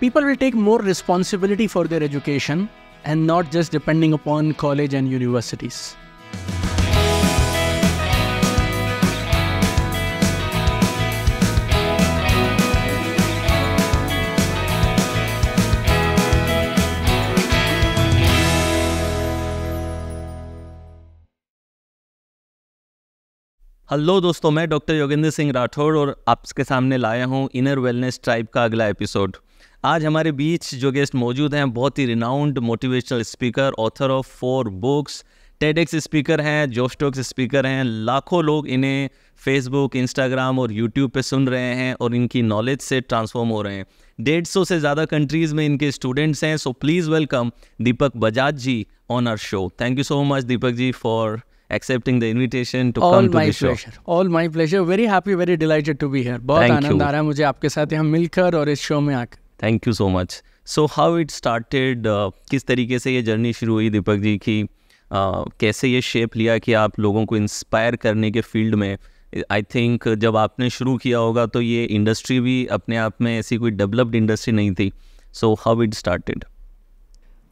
people will take more responsibility for their education and not just depending upon college and universities. Hello दोस्तों मैं doctor Yogendra Singh Rathore और आपके सामने लाया हूँ इनर वेलनेस ट्राइब का अगला एपिसोड आज हमारे बीच जो गेस्ट मौजूद हैं बहुत ही renowned motivational speaker author of four books TEDx speaker हैं जोस्टोक्स स्पीकर हैं लाखों लोग इन्हें फेसबुक इंस्टाग्राम और यूट्यूब पे सुन रहे हैं और इनकी नॉलेज से ट्रांसफॉर्म हो रहे हैं डेढ़ सौ से ज़्यादा कंट्रीज़ में इनके स्टूडेंट्स हैं so please welcome Deepak Bajaj ji on our show thank you so much Deepak ji for accepting the invitation to all come to my the show. Pleasure. All my pleasure. Very happy, very delighted to be here. बहुत आनंद आ रहा है मुझे आपके साथ यहाँ मिलकर और इस शो में आकर thank you so much so how it started किस तरीके से ये जर्नी शुरू हुई दीपक जी की uh, कैसे ये शेप लिया कि आप लोगों को इंस्पायर करने के फील्ड में आई थिंक जब आपने शुरू किया होगा तो ये इंडस्ट्री भी अपने आप में ऐसी कोई डेवलप्ड इंडस्ट्री नहीं थी so how it started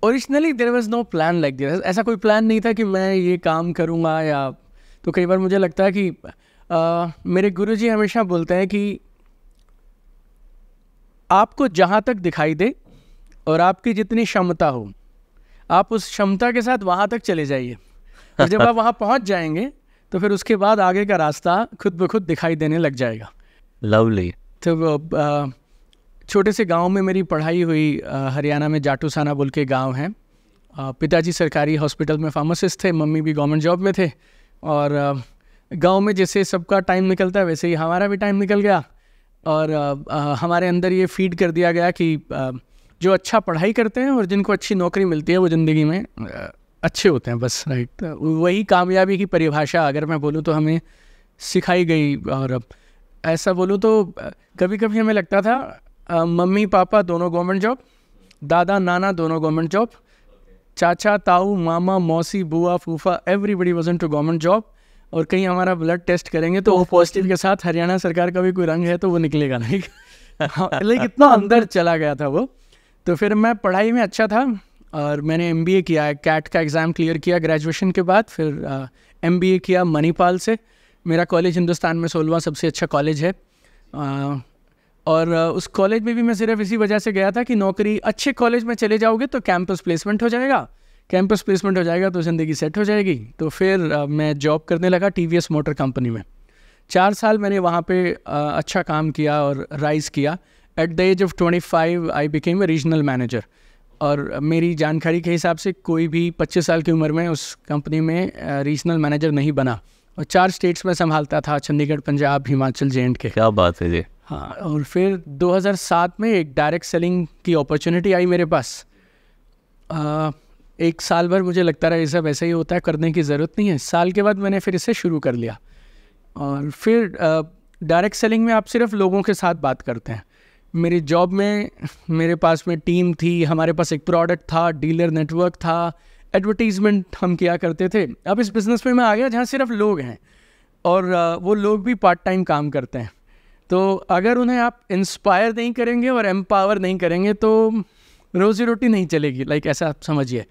originally there was no plan like this ऐसा कोई प्लान नहीं था कि मैं ये काम करूँगा या तो कई बार मुझे लगता है कि आ, uh, मेरे गुरु जी हमेशा बोलते हैं कि आपको जहाँ तक दिखाई दे और आपकी जितनी क्षमता हो आप उस क्षमता के साथ वहाँ तक चले जाइए और जब आप वहाँ पहुँच जाएंगे तो फिर उसके बाद आगे का रास्ता खुद ब खुद दिखाई देने लग जाएगा लवली तो छोटे से गांव में मेरी पढ़ाई हुई हरियाणा में जाटूसाना बोल के गाँव हैं पिताजी सरकारी हॉस्पिटल में फार्मासिस्ट थे मम्मी भी गवर्नमेंट जॉब में थे और गांव में जैसे सबका टाइम निकलता है वैसे ही हमारा भी टाइम निकल गया और हमारे अंदर ये फीड कर दिया गया कि जो अच्छा पढ़ाई करते हैं और जिनको अच्छी नौकरी मिलती है वो ज़िंदगी में अच्छे होते हैं बस राइट तो वही कामयाबी की परिभाषा अगर मैं बोलूँ तो हमें सिखाई गई और ऐसा बोलूँ तो कभी कभी हमें लगता था मम्मी पापा दोनों गवर्नमेंट जॉब दादा नाना दोनों गवर्नमेंट जॉब चाचा ताऊ मामा मौसी बुआ फूफा everybody was to government job और कहीं हमारा ब्लड टेस्ट करेंगे तो वो पॉजिटिव के साथ हरियाणा सरकार का भी कोई रंग है तो वो निकलेगा नहीं लाइक हाँ, इतना अंदर चला गया था वो तो फिर मैं पढ़ाई में अच्छा था और मैंने एम किया कैट का एग्ज़ाम क्लियर किया ग्रेजुएशन के बाद फिर एम uh, किया मणिपाल से मेरा कॉलेज हिंदुस्तान में सोलवा सबसे अच्छा कॉलेज है आ, uh, और uh, उस कॉलेज में भी मैं सिर्फ इसी वजह से गया था कि नौकरी अच्छे कॉलेज में चले जाओगे तो कैंपस प्लेसमेंट हो जाएगा कैंपस प्लेसमेंट हो जाएगा तो ज़िंदगी सेट हो जाएगी तो फिर मैं जॉब करने लगा टी मोटर कंपनी में चार साल मैंने वहाँ पे अच्छा काम किया और राइज़ किया at the age of twenty five I became a regional manager और मेरी जानकारी के हिसाब से कोई भी पच्चीस साल की उम्र में उस कंपनी में रीजनल मैनेजर नहीं बना और चार स्टेट्स में संभालता था चंडीगढ़ पंजाब हिमाचल जे के क्या बात है जी हाँ और फिर 2007 में एक डायरेक्ट सेलिंग की अपॉर्चुनिटी आई मेरे पास आ, एक साल भर मुझे लगता रहा ये सब ऐसा ही होता है करने की ज़रूरत नहीं है साल के बाद मैंने फिर इसे शुरू कर लिया और फिर डायरेक्ट सेलिंग में आप सिर्फ लोगों के साथ बात करते हैं मेरी जॉब में मेरे पास में टीम थी हमारे पास एक प्रोडक्ट था डीलर नेटवर्क था एडवर्टीज़मेंट हम किया करते थे अब इस बिज़नेस में मैं आ गया जहाँ सिर्फ लोग हैं और वो लोग भी पार्ट टाइम काम करते हैं तो अगर उन्हें आप इंस्पायर नहीं करेंगे और एम्पावर नहीं करेंगे तो रोज़ी रोटी नहीं चलेगी लाइक ऐसा आप समझिए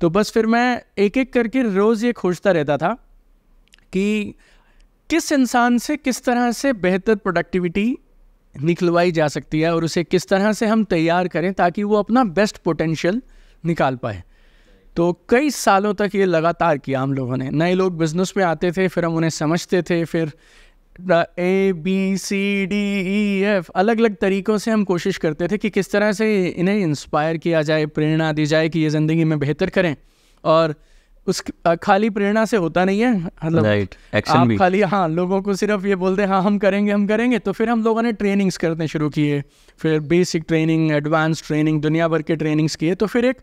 तो बस फिर मैं एक एक करके रोज़ ये खोजता रहता था कि किस इंसान से किस तरह से बेहतर प्रोडक्टिविटी निकलवाई जा सकती है और उसे किस तरह से हम तैयार करें ताकि वो अपना बेस्ट पोटेंशियल निकाल पाए तो कई सालों तक ये लगातार किया हम लोगों ने नए लोग बिज़नेस में आते थे फिर हम उन्हें समझते थे फिर A B C D E F e, अलग अलग तरीक़ों से हम कोशिश करते थे कि किस तरह से इन्हें इंस्पायर किया जाए प्रेरणा दी जाए कि ये ज़िंदगी में बेहतर करें और उस खाली प्रेरणा से होता नहीं है मतलब right. आप खाली हाँ लोगों को सिर्फ ये बोलते हैं हाँ हम करेंगे हम करेंगे तो फिर हम लोगों ने ट्रेनिंग्स करने शुरू किए फिर बेसिक ट्रेनिंग एडवांस ट्रेनिंग दुनिया भर के ट्रेनिंग्स किए तो फिर एक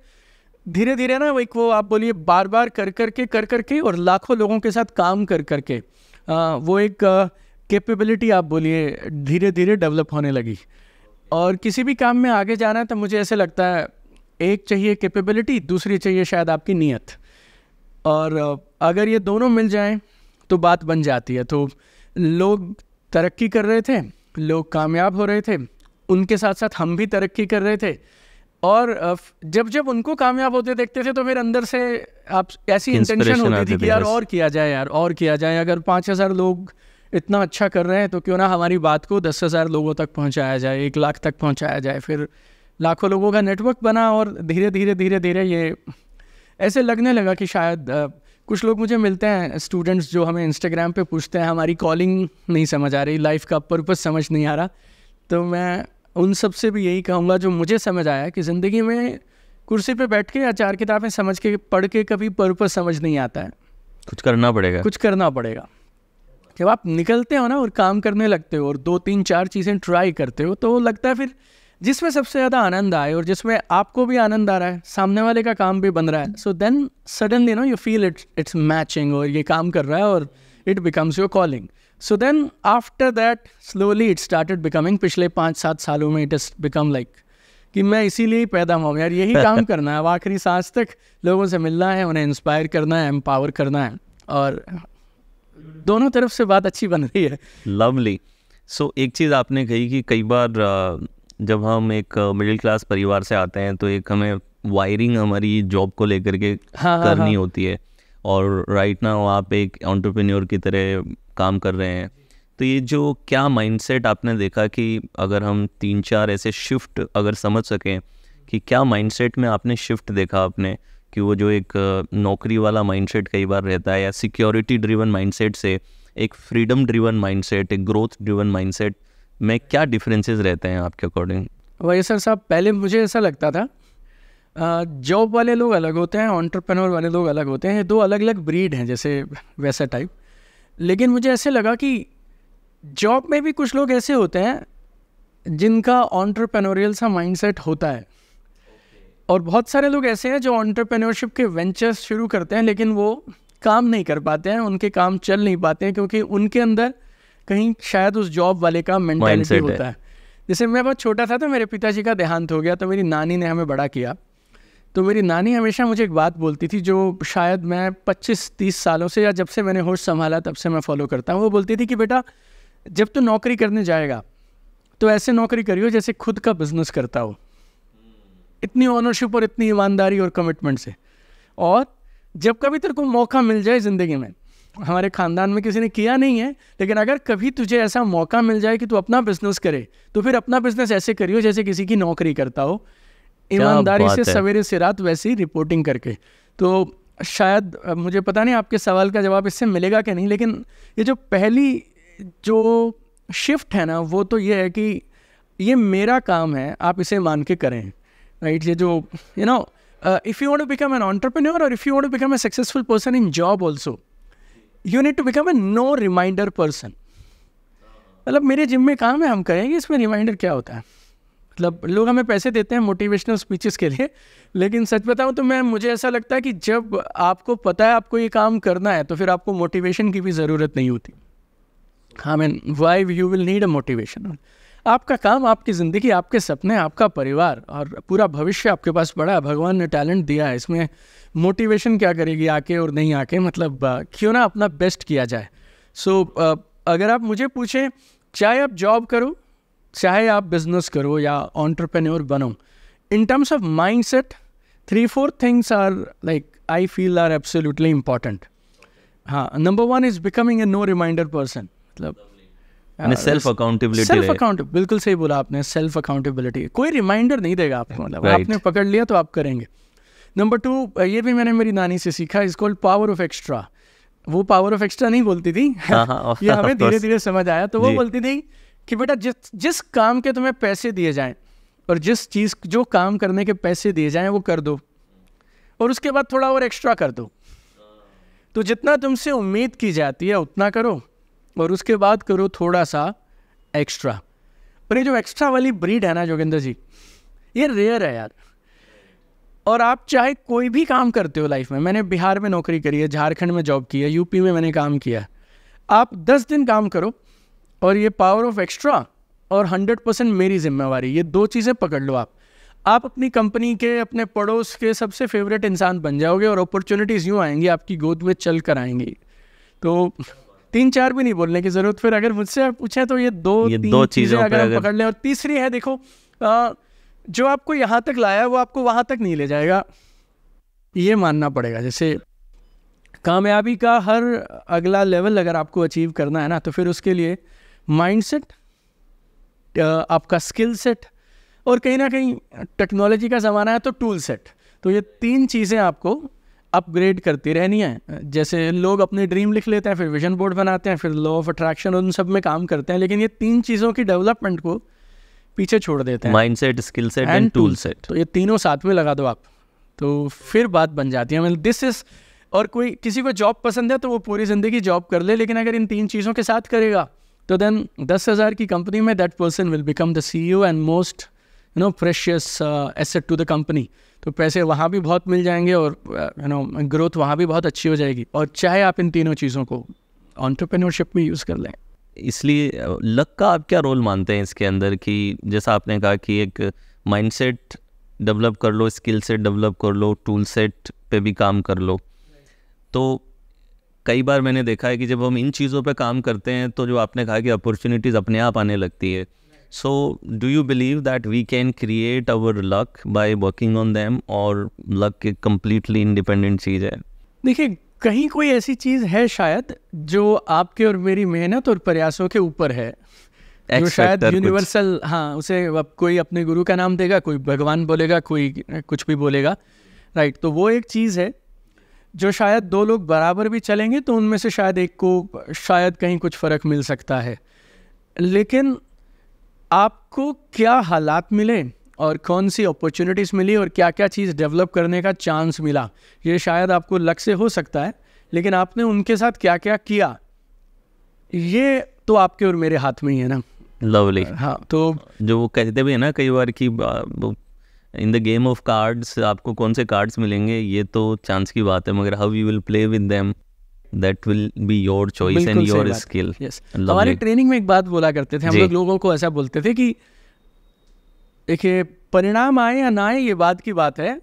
धीरे धीरे ना एक वो आप बोलिए बार बार कर करके कर करके कर कर और लाखों लोगों के साथ काम कर करके वो एक कैपेबिलिटी आप बोलिए धीरे धीरे डेवलप होने लगी और किसी भी काम में आगे जाना है तो मुझे ऐसे लगता है एक चाहिए कैपेबिलिटी दूसरी चाहिए शायद आपकी नीयत और अगर ये दोनों मिल जाएं तो बात बन जाती है तो लोग तरक्की कर रहे थे लोग कामयाब हो रहे थे उनके साथ साथ हम भी तरक्की कर रहे थे और जब जब उनको कामयाब होते देखते थे तो फिर अंदर से आप ऐसी इंटेंशन होती थी कि यार और किया जाए यार और किया जाए अगर पाँच हज़ार लोग इतना अच्छा कर रहे हैं तो क्यों ना हमारी बात को दस हज़ार लोगों तक पहुंचाया जाए एक लाख तक पहुंचाया जाए फिर लाखों लोगों का नेटवर्क बना और धीरे धीरे धीरे धीरे ये ऐसे लगने लगा कि शायद आ, कुछ लोग मुझे मिलते हैं स्टूडेंट्स जो हमें इंस्टाग्राम पे पूछते हैं हमारी कॉलिंग नहीं समझ आ रही लाइफ का पर्पस समझ नहीं आ रहा तो मैं उन सब से भी यही कहूँगा जो मुझे समझ आया कि ज़िंदगी में कुर्सी पे बैठ के या चार किताबें समझ के पढ़ के कभी पर्पस समझ नहीं आता है कुछ करना पड़ेगा कुछ करना पड़ेगा जब आप निकलते हो ना और काम करने लगते हो और दो तीन चार चीज़ें ट्राई करते हो तो लगता है फिर जिसमें सबसे ज़्यादा आनंद आए और जिसमें आपको भी आनंद आ रहा है सामने वाले का काम भी बन रहा है so then suddenly no you feel it it's matching और ये काम कर रहा है और it becomes your calling so then after that slowly it started becoming पिछले पाँच सात सालों में इट इस बिकम लाइक कि मैं इसीलिए ही पैदा हुआ यार यही काम करना है अब आखिरी सांस तक लोगों से मिलना है उन्हें इंस्पायर करना है एम्पावर करना है और दोनों तरफ से बात अच्छी बन रही है लवली सो so, एक चीज़ आपने कही कि कई बार जब हम एक मिडिल क्लास परिवार से आते हैं तो एक हमें वायरिंग हमारी जॉब को लेकर के हाँ, हाँ, करनी हाँ, होती है और राइट ना आप एक एंटरप्रेन्योर की तरह काम कर रहे हैं तो ये जो क्या माइंडसेट आपने देखा कि अगर हम तीन चार ऐसे शिफ्ट अगर समझ सकें कि क्या माइंडसेट में आपने शिफ्ट देखा आपने कि वो जो एक नौकरी वाला माइंडसेट कई बार रहता है या सिक्योरिटी ड्रिवन माइंडसेट से एक फ्रीडम ड्रिवन माइंडसेट एक ग्रोथ ड्रिवन माइंडसेट में क्या डिफरेंसेस रहते हैं आपके अकॉर्डिंग वही सर साहब पहले मुझे ऐसा लगता था जॉब वाले लोग अलग होते हैं ऑन्टरप्रेनोर वाले लोग अलग होते हैं दो अलग अलग ब्रीड हैं जैसे वैसा टाइप लेकिन मुझे ऐसे लगा कि जॉब में भी कुछ लोग ऐसे होते हैं जिनका ऑन्टरप्रेनोरियल सा माइंडसेट होता है और बहुत सारे लोग ऐसे हैं जो ऑन्टरप्रेन्योरशिप के वेंचर्स शुरू करते हैं लेकिन वो काम नहीं कर पाते हैं उनके काम चल नहीं पाते हैं क्योंकि उनके अंदर कहीं शायद उस जॉब वाले का मेंटेलिटी होता है, है। जैसे मैं बहुत छोटा था तो मेरे पिताजी का देहांत हो गया तो मेरी नानी ने हमें बड़ा किया तो मेरी नानी हमेशा मुझे एक बात बोलती थी जो शायद मैं 25-30 सालों से या जब से मैंने होश संभाला तब से मैं फॉलो करता हूँ वो बोलती थी कि बेटा जब तो नौकरी करने जाएगा तो ऐसे नौकरी करियो जैसे खुद का बिजनेस करता हो इतनी ऑनरशिप और इतनी ईमानदारी और कमिटमेंट से और जब कभी तेरे को मौका मिल जाए ज़िंदगी में हमारे ख़ानदान में किसी ने किया नहीं है लेकिन अगर कभी तुझे ऐसा मौका मिल जाए कि तू अपना बिजनेस करे तो फिर अपना बिजनेस ऐसे करियो जैसे किसी की नौकरी करता हो ईमानदारी से सवेरे से रात वैसे ही रिपोर्टिंग करके तो शायद मुझे पता नहीं आपके सवाल का जवाब इससे मिलेगा कि नहीं लेकिन ये जो पहली जो शिफ्ट है ना वो तो ये है कि ये मेरा काम है आप इसे मान के करें राइट ये जो you know if you want to become an entrepreneur और if you want to become a successful person in job also you need to become a no reminder person मतलब मेरे जिम में काम है हम करेंगे इसमें रिमाइंडर क्या होता है मतलब लोग हमें पैसे देते हैं मोटिवेशनल स्पीचेस के लिए लेकिन सच बताऊँ तो मैं मुझे ऐसा लगता है कि जब आपको पता है आपको ये काम करना है तो फिर आपको मोटिवेशन की भी ज़रूरत नहीं होती I mean why you will need a motivation आपका काम आपकी ज़िंदगी आपके सपने आपका परिवार और पूरा भविष्य आपके पास बड़ा है भगवान ने टैलेंट दिया है इसमें मोटिवेशन क्या करेगी आके और नहीं आके मतलब क्यों ना अपना बेस्ट किया जाए सो so, अगर आप मुझे पूछें चाहे आप जॉब करो चाहे आप बिजनेस करो या ऑन्टरप्रेन्योर बनो in terms of mindset three four things are like I feel are absolutely important हाँ number one is becoming a no reminder person मतलब सेल्फ अकाउंटेबिलिटी सेल्फ अकाउंट बिल्कुल सही बोला आपने सेल्फ अकाउंटेबिलिटी कोई रिमाइंडर नहीं देगा आपको मतलब right. आपने पकड़ लिया तो आप करेंगे नंबर टू ये भी मैंने मेरी नानी से सीखा is called power of extra वो पावर ऑफ एक्स्ट्रा नहीं बोलती थी हाँ, हाँ, ये हमें धीरे धीरे समझ आया तो वो बोलती थी कि बेटा जिस जिस काम के तुम्हें पैसे दिए जाएं और जिस चीज़ जो काम करने के पैसे दिए जाएं वो कर दो और उसके बाद थोड़ा और एक्स्ट्रा कर दो तो जितना तुमसे उम्मीद की जाती है उतना करो और उसके बाद करो थोड़ा सा एक्स्ट्रा पर ये जो एक्स्ट्रा वाली ब्रीड है ना जोगिंदर जी ये रेयर है यार और आप चाहे कोई भी काम करते हो लाइफ में मैंने बिहार में नौकरी करी है झारखंड में जॉब की है यूपी में मैंने काम किया है आप दस दिन काम करो और ये पावर ऑफ एक्स्ट्रा और हंड्रेड परसेंट मेरी जिम्मेवारी ये दो चीज़ें पकड़ लो आप आप अपनी कंपनी के अपने पड़ोस के सबसे फेवरेट इंसान बन जाओगे और अपॉर्चुनिटीज़ यूँ आएंगी आपकी गोद में चल कर आएंगी तो तीन चार भी नहीं बोलने की जरूरत फिर अगर मुझसे आप पूछे तो ये दो ये दो चीजें अगर आप पकड़ लें और तीसरी है देखो आ, जो आपको यहाँ तक लाया वो आपको वहां तक नहीं ले जाएगा ये मानना पड़ेगा जैसे कामयाबी का हर अगला लेवल अगर आपको अचीव करना है ना तो फिर उसके लिए माइंडसेट आपका स्किल सेट और कहीं ना कहीं टेक्नोलॉजी का ज़माना है तो टूल सेट तो ये तीन चीज़ें आपको अपग्रेड करती रहनी है जैसे लोग अपनी ड्रीम लिख लेते हैं फिर विजन बोर्ड बनाते हैं फिर लॉ ऑफ अट्रैक्शन उन सब में काम करते हैं लेकिन ये तीन चीज़ों की डेवलपमेंट को पीछे छोड़ देते हैं mindset skill set and tool set तो ये तीनों साथ में लगा दो आप तो फिर बात बन जाती है मतलब दिस इज़ और कोई किसी को जॉब पसंद है तो वो पूरी ज़िंदगी जॉब कर ले लेकिन अगर इन तीन चीज़ों के साथ करेगा तो देन दस हज़ार की कंपनी में that person will become the C and most you know precious asset to the company तो पैसे वहाँ भी बहुत मिल जाएंगे और यू नो ग्रोथ वहाँ भी बहुत अच्छी हो जाएगी और चाहे आप इन तीनों चीज़ों को ऑन्टरप्रेनोरशिप में यूज़ कर लें इसलिए लक uh, का आप क्या रोल मानते हैं इसके अंदर कि जैसा आपने कहा कि एक माइंडसेट डेवलप कर लो स्किल सेट डेवलप कर लो टूल सेट पे भी काम कर लो तो कई बार मैंने देखा है कि जब हम इन चीज़ों पे काम करते हैं तो जो आपने कहा कि अपॉर्चुनिटीज़ अपने आप आने लगती है so do you believe that we can create our luck by working on them और लक एक कम्प्लीटली इंडिपेंडेंट चीज़ है देखिए कहीं कोई ऐसी चीज़ है शायद जो आपके और मेरी मेहनत और प्रयासों के ऊपर है जो शायद यूनिवर्सल हाँ उसे अब कोई अपने गुरु का नाम देगा कोई भगवान बोलेगा कोई कुछ भी बोलेगा राइट तो वो एक चीज़ है जो शायद दो लोग बराबर भी चलेंगे तो उनमें से शायद एक को शायद कहीं कुछ फ़र्क मिल सकता है लेकिन आपको क्या हालात मिले और कौन सी अपॉर्चुनिटीज़ मिली और क्या क्या चीज़ डेवलप करने का चांस मिला ये शायद आपको लग से हो सकता है लेकिन आपने उनके साथ क्या क्या किया ये तो आपके और मेरे हाथ में ही है ना लवली हाँ तो जो वो कहते भी है ना कई बार कि in the game of cards आपको कौन से कार्ड्स मिलेंगे ये तो चांस की बात है मगर how you will play with them that will be your choice and your skill हमारे ट्रेनिंग में एक बात बोला करते थे हम लोग लोगों को ऐसा बोलते थे कि देखिए परिणाम आए या ना आए ये बात की बात है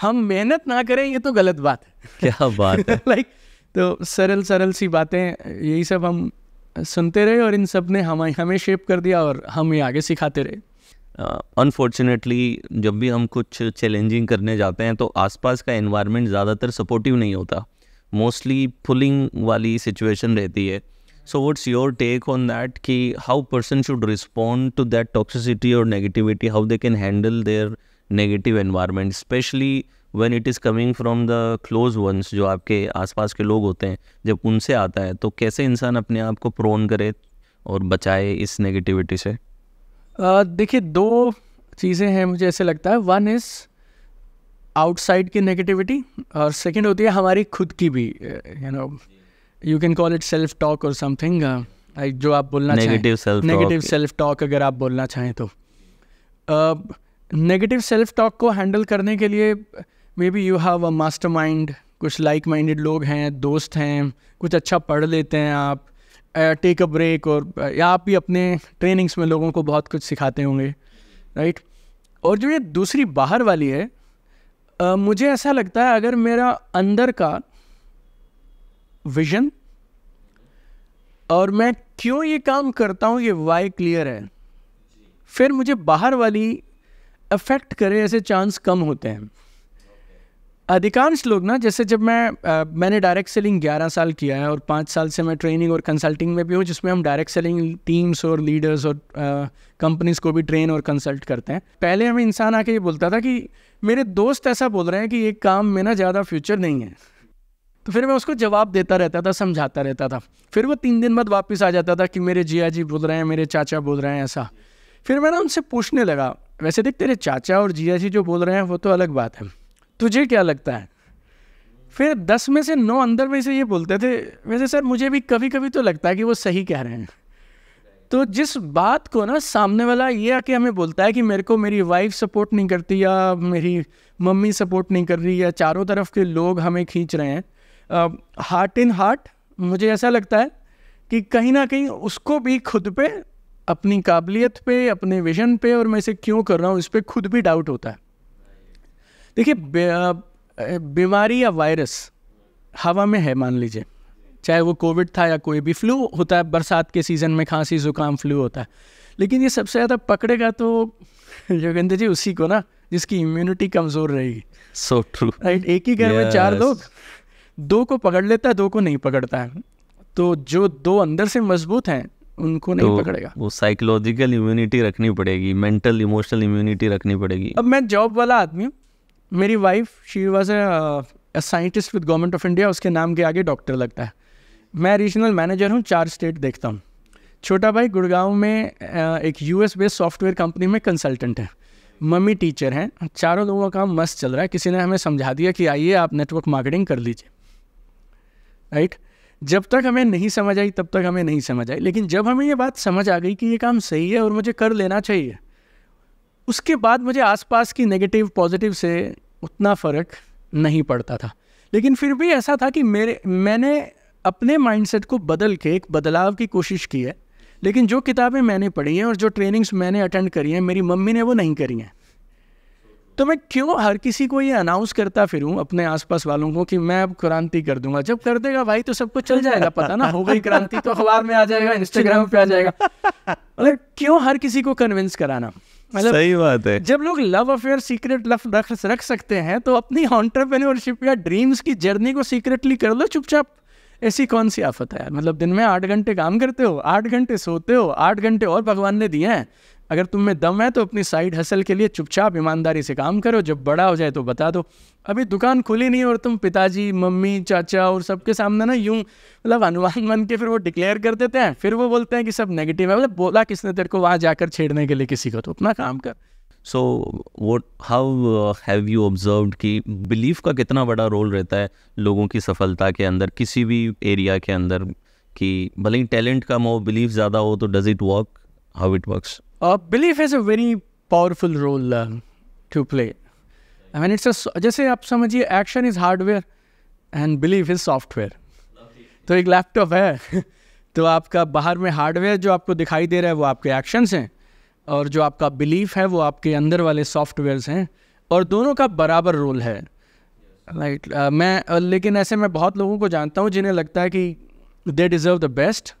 हम मेहनत ना करें ये तो गलत बात है क्या बात है लाइक like, तो सरल सरल सी बातें यही सब हम सुनते रहे और इन सब ने हम हमें शेप कर दिया और हम ये आगे सिखाते रहे अनफॉर्चुनेटली uh, जब भी हम कुछ चैलेंजिंग करने जाते हैं तो आसपास का एनवायरनमेंट ज़्यादातर सपोर्टिव नहीं होता मोस्टली पुलिंग वाली सिचुएशन रहती है so what's your take on that कि how person should respond to that toxicity और negativity how they can handle their negative environment specially when it is coming from the close ones जो आपके आसपास के लोग होते हैं जब उनसे आता है तो कैसे इंसान अपने आप को प्रोन करे और बचाए इस नेगेटिविटी से देखिए दो चीज़ें हैं मुझे ऐसे लगता है वन इज़ आउटसाइड की नेगेटिविटी और सेकेंड होती है हमारी खुद की भी you know you can call it self talk और समथिंग जो आप बोलना negative self negative self talk अगर आप बोलना चाहें तो नेगेटिव सेल्फ टॉक को हैंडल करने के लिए maybe you have a master mind कुछ लाइक माइंडेड लोग हैं दोस्त हैं कुछ अच्छा पढ़ लेते हैं आप टेक अ ब्रेक और या आप भी अपने ट्रेनिंग्स में लोगों को बहुत कुछ सिखाते होंगे राइट right? और जो ये दूसरी बाहर वाली है मुझे ऐसा लगता है अगर मेरा अंदर का विजन और मैं क्यों ये काम करता हूँ ये वाई क्लियर है फिर मुझे बाहर वाली अफेक्ट करे ऐसे चांस कम होते हैं अधिकांश लोग ना जैसे जब मैं आ, मैंने डायरेक्ट सेलिंग 11 साल किया है और पाँच साल से मैं ट्रेनिंग और कंसल्टिंग में भी हूँ जिसमें हम डायरेक्ट सेलिंग टीम्स और लीडर्स और कंपनीज को भी ट्रेन और कंसल्ट करते हैं पहले हमें इंसान आके ये बोलता था कि मेरे दोस्त ऐसा बोल रहे हैं कि ये काम में ना ज़्यादा फ्यूचर नहीं है तो फिर मैं उसको जवाब देता रहता था समझाता रहता था फिर वो तीन दिन बाद वापस आ जाता था कि मेरे जिया जी बोल रहे हैं मेरे चाचा बोल रहे हैं ऐसा फिर मैं ना उनसे पूछने लगा वैसे देख तेरे चाचा और जिया जी जो बोल रहे हैं वो तो अलग बात है तुझे क्या लगता है फिर दस में से नौ अंदर में से ये बोलते थे वैसे सर मुझे भी कभी कभी तो लगता है कि वो सही कह रहे हैं तो जिस बात को ना सामने वाला ये आके हमें बोलता है कि मेरे को मेरी वाइफ सपोर्ट नहीं करती या मेरी मम्मी सपोर्ट नहीं कर रही या चारों तरफ के लोग हमें खींच रहे हैं हार्ट इन हार्ट मुझे ऐसा लगता है कि कहीं ना कहीं उसको भी खुद पे अपनी काबिलियत पे अपने विजन पे और मैं इसे क्यों कर रहा हूँ इस पर खुद भी डाउट होता है देखिए बीमारी या वायरस हवा में है मान लीजिए चाहे वो कोविड था या कोई भी फ्लू होता है बरसात के सीज़न में खांसी ज़ुकाम फ्लू होता है लेकिन ये सबसे ज़्यादा पकड़ेगा तो योगेंद्र जी उसी को ना जिसकी इम्यूनिटी कमज़ोर रहेगी सो ट्रू राइट एक ही घर yes. में चार लोग दो को पकड़ लेता है दो को नहीं पकड़ता है तो जो दो अंदर से मजबूत हैं उनको नहीं तो पकड़ेगा वो साइकोलॉजिकल इम्यूनिटी रखनी पड़ेगी मेंटल इमोशनल इम्यूनिटी रखनी पड़ेगी अब मैं जॉब वाला आदमी हूँ मेरी wife she was a scientist with government of India उसके नाम के आगे डॉक्टर लगता है मैं रीजनल मैनेजर हूँ चार स्टेट देखता हूँ छोटा भाई गुड़गांव में एक U S based software company में कंसल्टेंट है मम्मी टीचर हैं चारों लोगों का काम मस्त चल रहा है किसी ने हमें समझा दिया कि आइए आप नेटवर्क मार्केटिंग कर लीजिए राइट जब तक हमें नहीं समझ आई तब तक हमें नहीं समझ आई लेकिन जब हमें ये बात समझ आ गई कि ये काम सही है और मुझे कर लेना चाहिए उसके बाद मुझे आसपास की नेगेटिव पॉजिटिव से उतना फ़र्क नहीं पड़ता था लेकिन फिर भी ऐसा था कि मेरे मैंने अपने माइंडसेट को बदल के एक बदलाव की कोशिश की है लेकिन जो किताबें मैंने पढ़ी हैं और जो ट्रेनिंग्स मैंने अटेंड करी हैं मेरी मम्मी ने वो नहीं करी हैं तो मैं क्यों हर किसी को ये अनाउंस करता फिरूं अपने आसपास वालों को कि मैं अब क्रांति कर दूंगा जब कर देगा भाई तो सबको चल जाएगा पता ना हो गई क्रांति तो अखबार में आ जाएगा इंस्टाग्राम पे आ जाएगा मतलब क्यों हर किसी को कन्विंस कराना मतलब सही बात है जब लोग लव अफेयर सीक्रेट लव रख रख सकते हैं तो अपनी ऑन्टरप्रेन्योरशिप या ड्रीम्स की जर्नी को सीक्रेटली कर लो चुपचाप ऐसी कौन सी आफत है यार मतलब दिन में आठ घंटे काम करते हो आठ घंटे सोते हो आठ घंटे और भगवान ने दिए हैं अगर तुम में दम है तो अपनी साइड हसल के लिए चुपचाप ईमानदारी से काम करो जब बड़ा हो जाए तो बता दो अभी दुकान खुली नहीं और तुम पिताजी मम्मी चाचा और सबके सामने ना यूं मतलब अनुमान बन के फिर वो डिक्लेयर कर देते हैं फिर वो बोलते हैं कि सब नेगेटिव है मतलब बोला किसने तेरे को वहाँ जाकर छेड़ने के लिए किसी को तो अपना काम कर so what how have you observe कि बिलीफ का कितना बड़ा रोल रहता है लोगों की सफलता के अंदर किसी भी एरिया के अंदर कि भले ही टैलेंट कम हो बिलीफ ज़्यादा हो तो does it work how it work belief is a very powerful role to play I mean it's जैसे आप समझिए action is hardware and belief is software तो एक लैपटॉप है तो आपका बाहर में हार्डवेयर जो आपको दिखाई दे रहा है वो आपके एक्शंस हैं और जो आपका बिलीफ है वो आपके अंदर वाले सॉफ्टवेयर्स हैं और दोनों का बराबर रोल है राइट yes. like, uh, मैं uh, लेकिन ऐसे मैं बहुत लोगों को जानता हूँ जिन्हें लगता है कि they deserve the best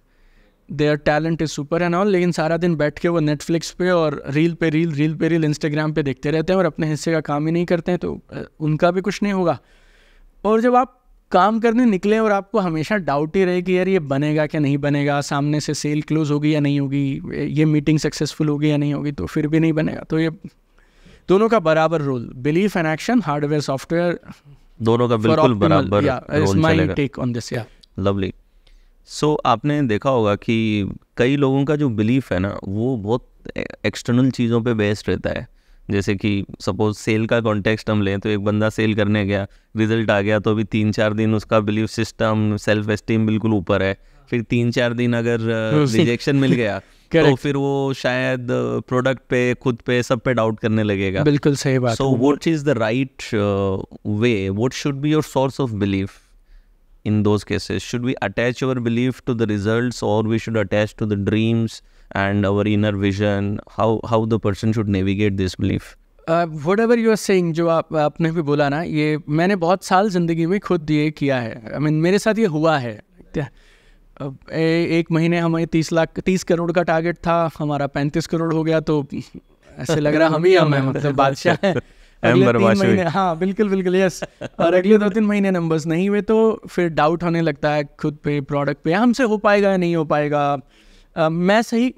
their talent is super and all लेकिन सारा दिन बैठ के वो नेटफ्लिक्स पे और रील पे रील रील पे रील इंस्टाग्राम पे देखते रहते हैं और अपने हिस्से का काम ही नहीं करते हैं तो uh, उनका भी कुछ नहीं होगा और जब आप काम करने निकले और आपको हमेशा डाउट ही रहे कि यार ये बनेगा क्या नहीं बनेगा सामने से सेल क्लोज होगी या नहीं होगी ये मीटिंग सक्सेसफुल होगी या नहीं होगी तो फिर भी नहीं बनेगा तो ये दोनों का बराबर role belief and action hardware software दोनों का बिल्कुल बराबर take on this lovely so आपने देखा होगा कि कई लोगों का जो बिलीफ है ना वो बहुत एक्सटर्नल चीज़ों पे बेस्ड रहता है जैसे कि सपोज सेल का कॉन्टेक्स्ट हम लें तो एक बंदा सेल करने गया रिजल्ट आ गया तो अभी तीन चार दिन उसका बिलीव सिस्टम सेल्फ एस्टीम बिल्कुल ऊपर है फिर तीन चार दिन अगर रिजेक्शन तो मिल गया तो फिर वो शायद प्रोडक्ट पे खुद पे सब पे डाउट करने लगेगा बिल्कुल सही बात so what is the right way what should be your source of belief in those cases should we attach your belief to the results और we should attach to the dreams and our inner vision how how the person should navigate this belief whatever you are saying जो आप आपने भी बोला ना ये मैंने बहुत साल ज़िंदगी में खुद ये किया है आई I मीन mean, मेरे साथ ये हुआ है ए, एक महीने हमें तीस लाख तीस करोड़ का टारगेट था हमारा पैंतीस करोड़ हो गया तो ऐसे लग रहा हम ही हम है मतलब बादशाह है महीने हाँ बिल्कुल बिल्कुल यस और अगले दो तीन महीने नंबर्स नहीं हुए तो फिर डाउट होने लगता है खुद पे प्रोडक्ट पे हमसे हो पाएगा या नहीं हो पाएगा मैं सही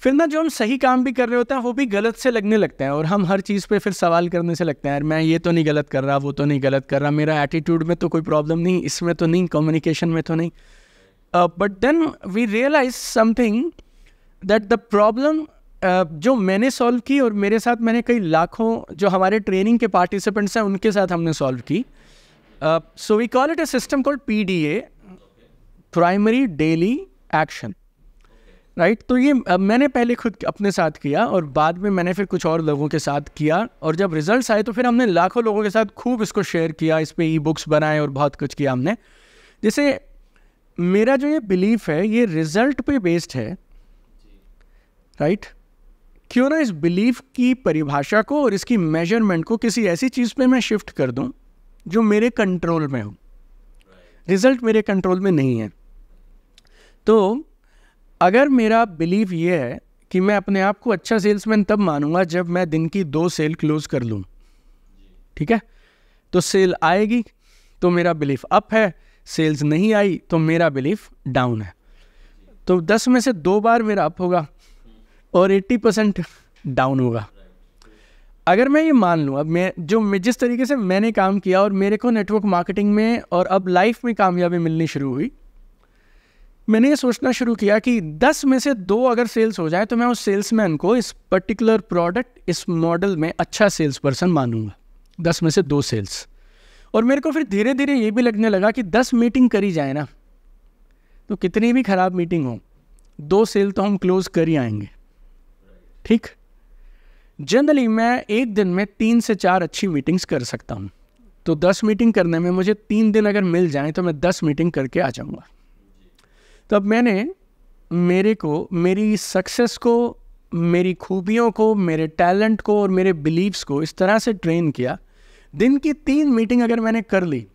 फिर ना जो हम सही काम भी कर रहे होते हैं वो भी गलत से लगने लगते हैं और हम हर चीज़ पे फिर सवाल करने से लगते हैं यार मैं ये तो नहीं गलत कर रहा वो तो नहीं गलत कर रहा मेरा एटीट्यूड में तो कोई प्रॉब्लम नहीं इसमें तो नहीं कम्युनिकेशन में तो नहीं but then we realize something that the problem जो मैंने सॉल्व की और मेरे साथ मैंने कई लाखों जो हमारे ट्रेनिंग के पार्टिसिपेंट्स हैं उनके साथ हमने सॉल्व की so we call it a system called P D A primary daily action right तो ये अब मैंने पहले खुद अपने साथ किया और बाद में मैंने फिर कुछ और लोगों के साथ किया और जब रिज़ल्ट आए तो फिर हमने लाखों लोगों के साथ खूब इसको शेयर किया इस पर ई बुक्स बनाए और बहुत कुछ किया हमने जैसे मेरा जो ये बिलीफ है ये रिजल्ट पे बेस्ड है राइट क्यों ना इस बिलीफ की परिभाषा को और इसकी मेजरमेंट को किसी ऐसी चीज़ पे मैं शिफ्ट कर दूं जो मेरे कंट्रोल में हो रिजल्ट मेरे कंट्रोल में नहीं है तो अगर मेरा बिलीव ये है कि मैं अपने आप को अच्छा सेल्समैन तब मानूंगा जब मैं दिन की दो सेल क्लोज कर लूँ ठीक है तो सेल आएगी तो मेरा बिलीफ अप है सेल्स नहीं आई तो मेरा बिलीफ डाउन है तो दस में से दो बार मेरा अप होगा और एट्टी परसेंट डाउन होगा अगर मैं ये मान लूँ अब मैं जो मैं जिस तरीके से मैंने काम किया और मेरे को नेटवर्क मार्केटिंग में और अब लाइफ में कामयाबी मिलनी शुरू हुई मैंने ये सोचना शुरू किया कि दस में से दो अगर सेल्स हो जाए तो मैं उस सेल्समैन को इस पर्टिकुलर प्रोडक्ट इस मॉडल में अच्छा सेल्स पर्सन मानूंगा दस में से दो सेल्स और मेरे को फिर धीरे धीरे ये भी लगने लगा कि दस मीटिंग करी जाए ना तो कितनी भी ख़राब मीटिंग हो दो सेल तो हम क्लोज कर ही आएंगे ठीक जनरली मैं एक दिन में तीन से चार अच्छी मीटिंग्स कर सकता हूँ तो दस मीटिंग करने में मुझे तीन दिन अगर मिल जाए तो मैं दस मीटिंग करके आ जाऊँगा तब मैंने मेरे को मेरी सक्सेस को मेरी खूबियों को मेरे टैलेंट को और मेरे बिलीव्स को इस तरह से ट्रेन किया दिन की तीन मीटिंग अगर मैंने कर ली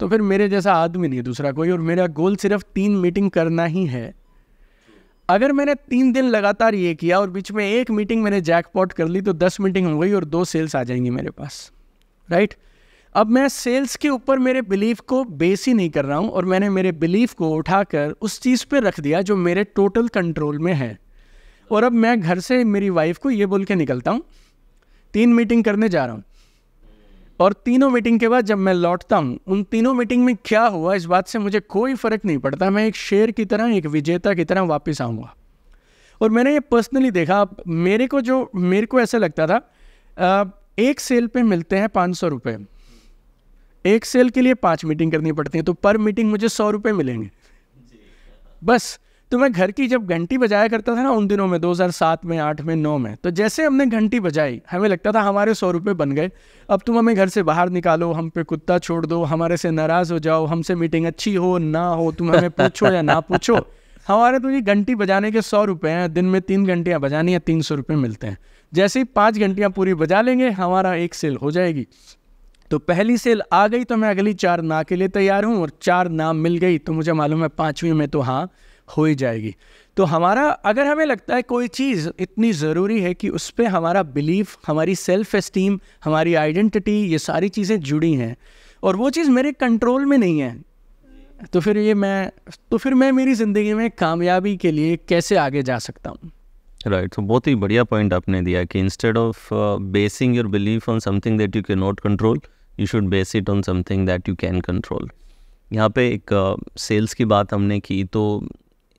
तो फिर मेरे जैसा आदमी नहीं दूसरा कोई और मेरा गोल सिर्फ तीन मीटिंग करना ही है अगर मैंने तीन दिन लगातार ये किया और बीच में एक मीटिंग मैंने जैकपॉट कर ली तो दस मीटिंग हो गई और दो सेल्स आ जाएंगी मेरे पास राइट right? अब मैं सेल्स के ऊपर मेरे बिलीफ को बेस ही नहीं कर रहा हूँ और मैंने मेरे बिलीफ को उठाकर उस चीज़ पे रख दिया जो मेरे टोटल कंट्रोल में है और अब मैं घर से मेरी वाइफ को ये बोल के निकलता हूँ तीन मीटिंग करने जा रहा हूँ और तीनों मीटिंग के बाद जब मैं लौटता हूँ उन तीनों मीटिंग में क्या हुआ इस बात से मुझे कोई फ़र्क नहीं पड़ता मैं एक शेर की तरह एक विजेता की तरह वापस आऊँगा और मैंने ये पर्सनली देखा मेरे को जो मेरे को ऐसा लगता था एक सेल पे मिलते हैं पाँच सौ रुपये एक सेल के लिए पाँच मीटिंग करनी पड़ती है तो पर मीटिंग मुझे सौ रुपये मिलेंगे बस तो मैं घर की जब घंटी बजाया करता था ना उन दिनों में 2007 में 8 में 9 में तो जैसे हमने घंटी बजाई हमें लगता था हमारे सौ रुपये बन गए अब तुम हमें घर से बाहर निकालो हम पे कुत्ता छोड़ दो हमारे से नाराज़ हो जाओ हमसे मीटिंग अच्छी हो ना हो तुम हमें पूछो या ना पूछो हमारे तो ये घंटी बजाने के सौ रुपये हैं दिन में तीन घंटियाँ बजानी या तीन सौ रुपये मिलते हैं जैसे ही पाँच घंटियाँ पूरी बजा लेंगे हमारा एक सेल हो जाएगी तो पहली सेल आ गई तो मैं अगली चार ना के लिए तैयार हूँ और चार ना मिल गई तो मुझे मालूम है पाँचवीं में तो हाँ हो ही जाएगी तो हमारा अगर हमें लगता है कोई चीज़ इतनी ज़रूरी है कि उस पर हमारा बिलीफ हमारी सेल्फ़ इस्टीम हमारी आइडेंटिटी ये सारी चीज़ें जुड़ी हैं और वो चीज़ मेरे कंट्रोल में नहीं है तो फिर ये मैं तो फिर मैं मेरी ज़िंदगी में कामयाबी के लिए कैसे आगे जा सकता हूँ राइट तो बहुत ही बढ़िया पॉइंट आपने दिया कि instead of basing your belief on something that you cannot control you should base it on something that you can control यहाँ पे एक सेल्स uh, की बात हमने की तो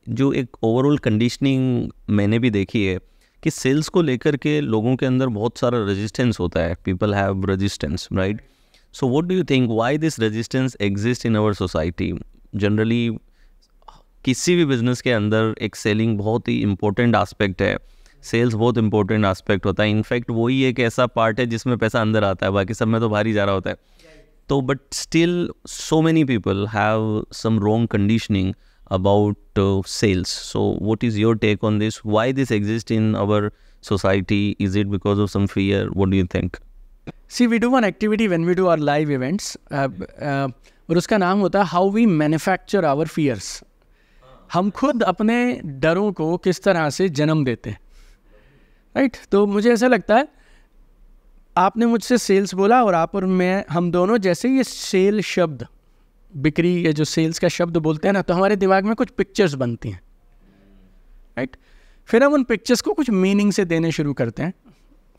जो एक ओवरऑल कंडीशनिंग मैंने भी देखी है कि सेल्स को लेकर के लोगों के अंदर बहुत सारा रेजिस्टेंस होता है people have resistance right so what do you think why this resistance exist in our society generally किसी भी बिजनेस के अंदर एक सेलिंग बहुत ही इंपॉर्टेंट आस्पेक्ट है सेल्स बहुत इंपॉर्टेंट आस्पेक्ट होता है इनफैक्ट वही एक ऐसा पार्ट है जिसमें पैसा अंदर आता है बाकी सब में तो बाहर ही जा रहा होता है तो but still so many people have some wrong conditioning about sales so what is your take on this why this exist in our society is it because of some fear what do you think see we do one activity when we do our live events और उसका नाम होता है how we manufacture our fears हम खुद अपने डरों को किस तरह से जन्म देते हैं राइट तो मुझे ऐसा लगता है आपने मुझसे सेल्स बोला और आप और मैं हम दोनों जैसे ये सेल शब्द बिक्री या जो सेल्स का शब्द बोलते हैं ना तो हमारे दिमाग में कुछ पिक्चर्स बनती हैं राइट फिर हम उन पिक्चर्स को कुछ मीनिंग से देने शुरू करते हैं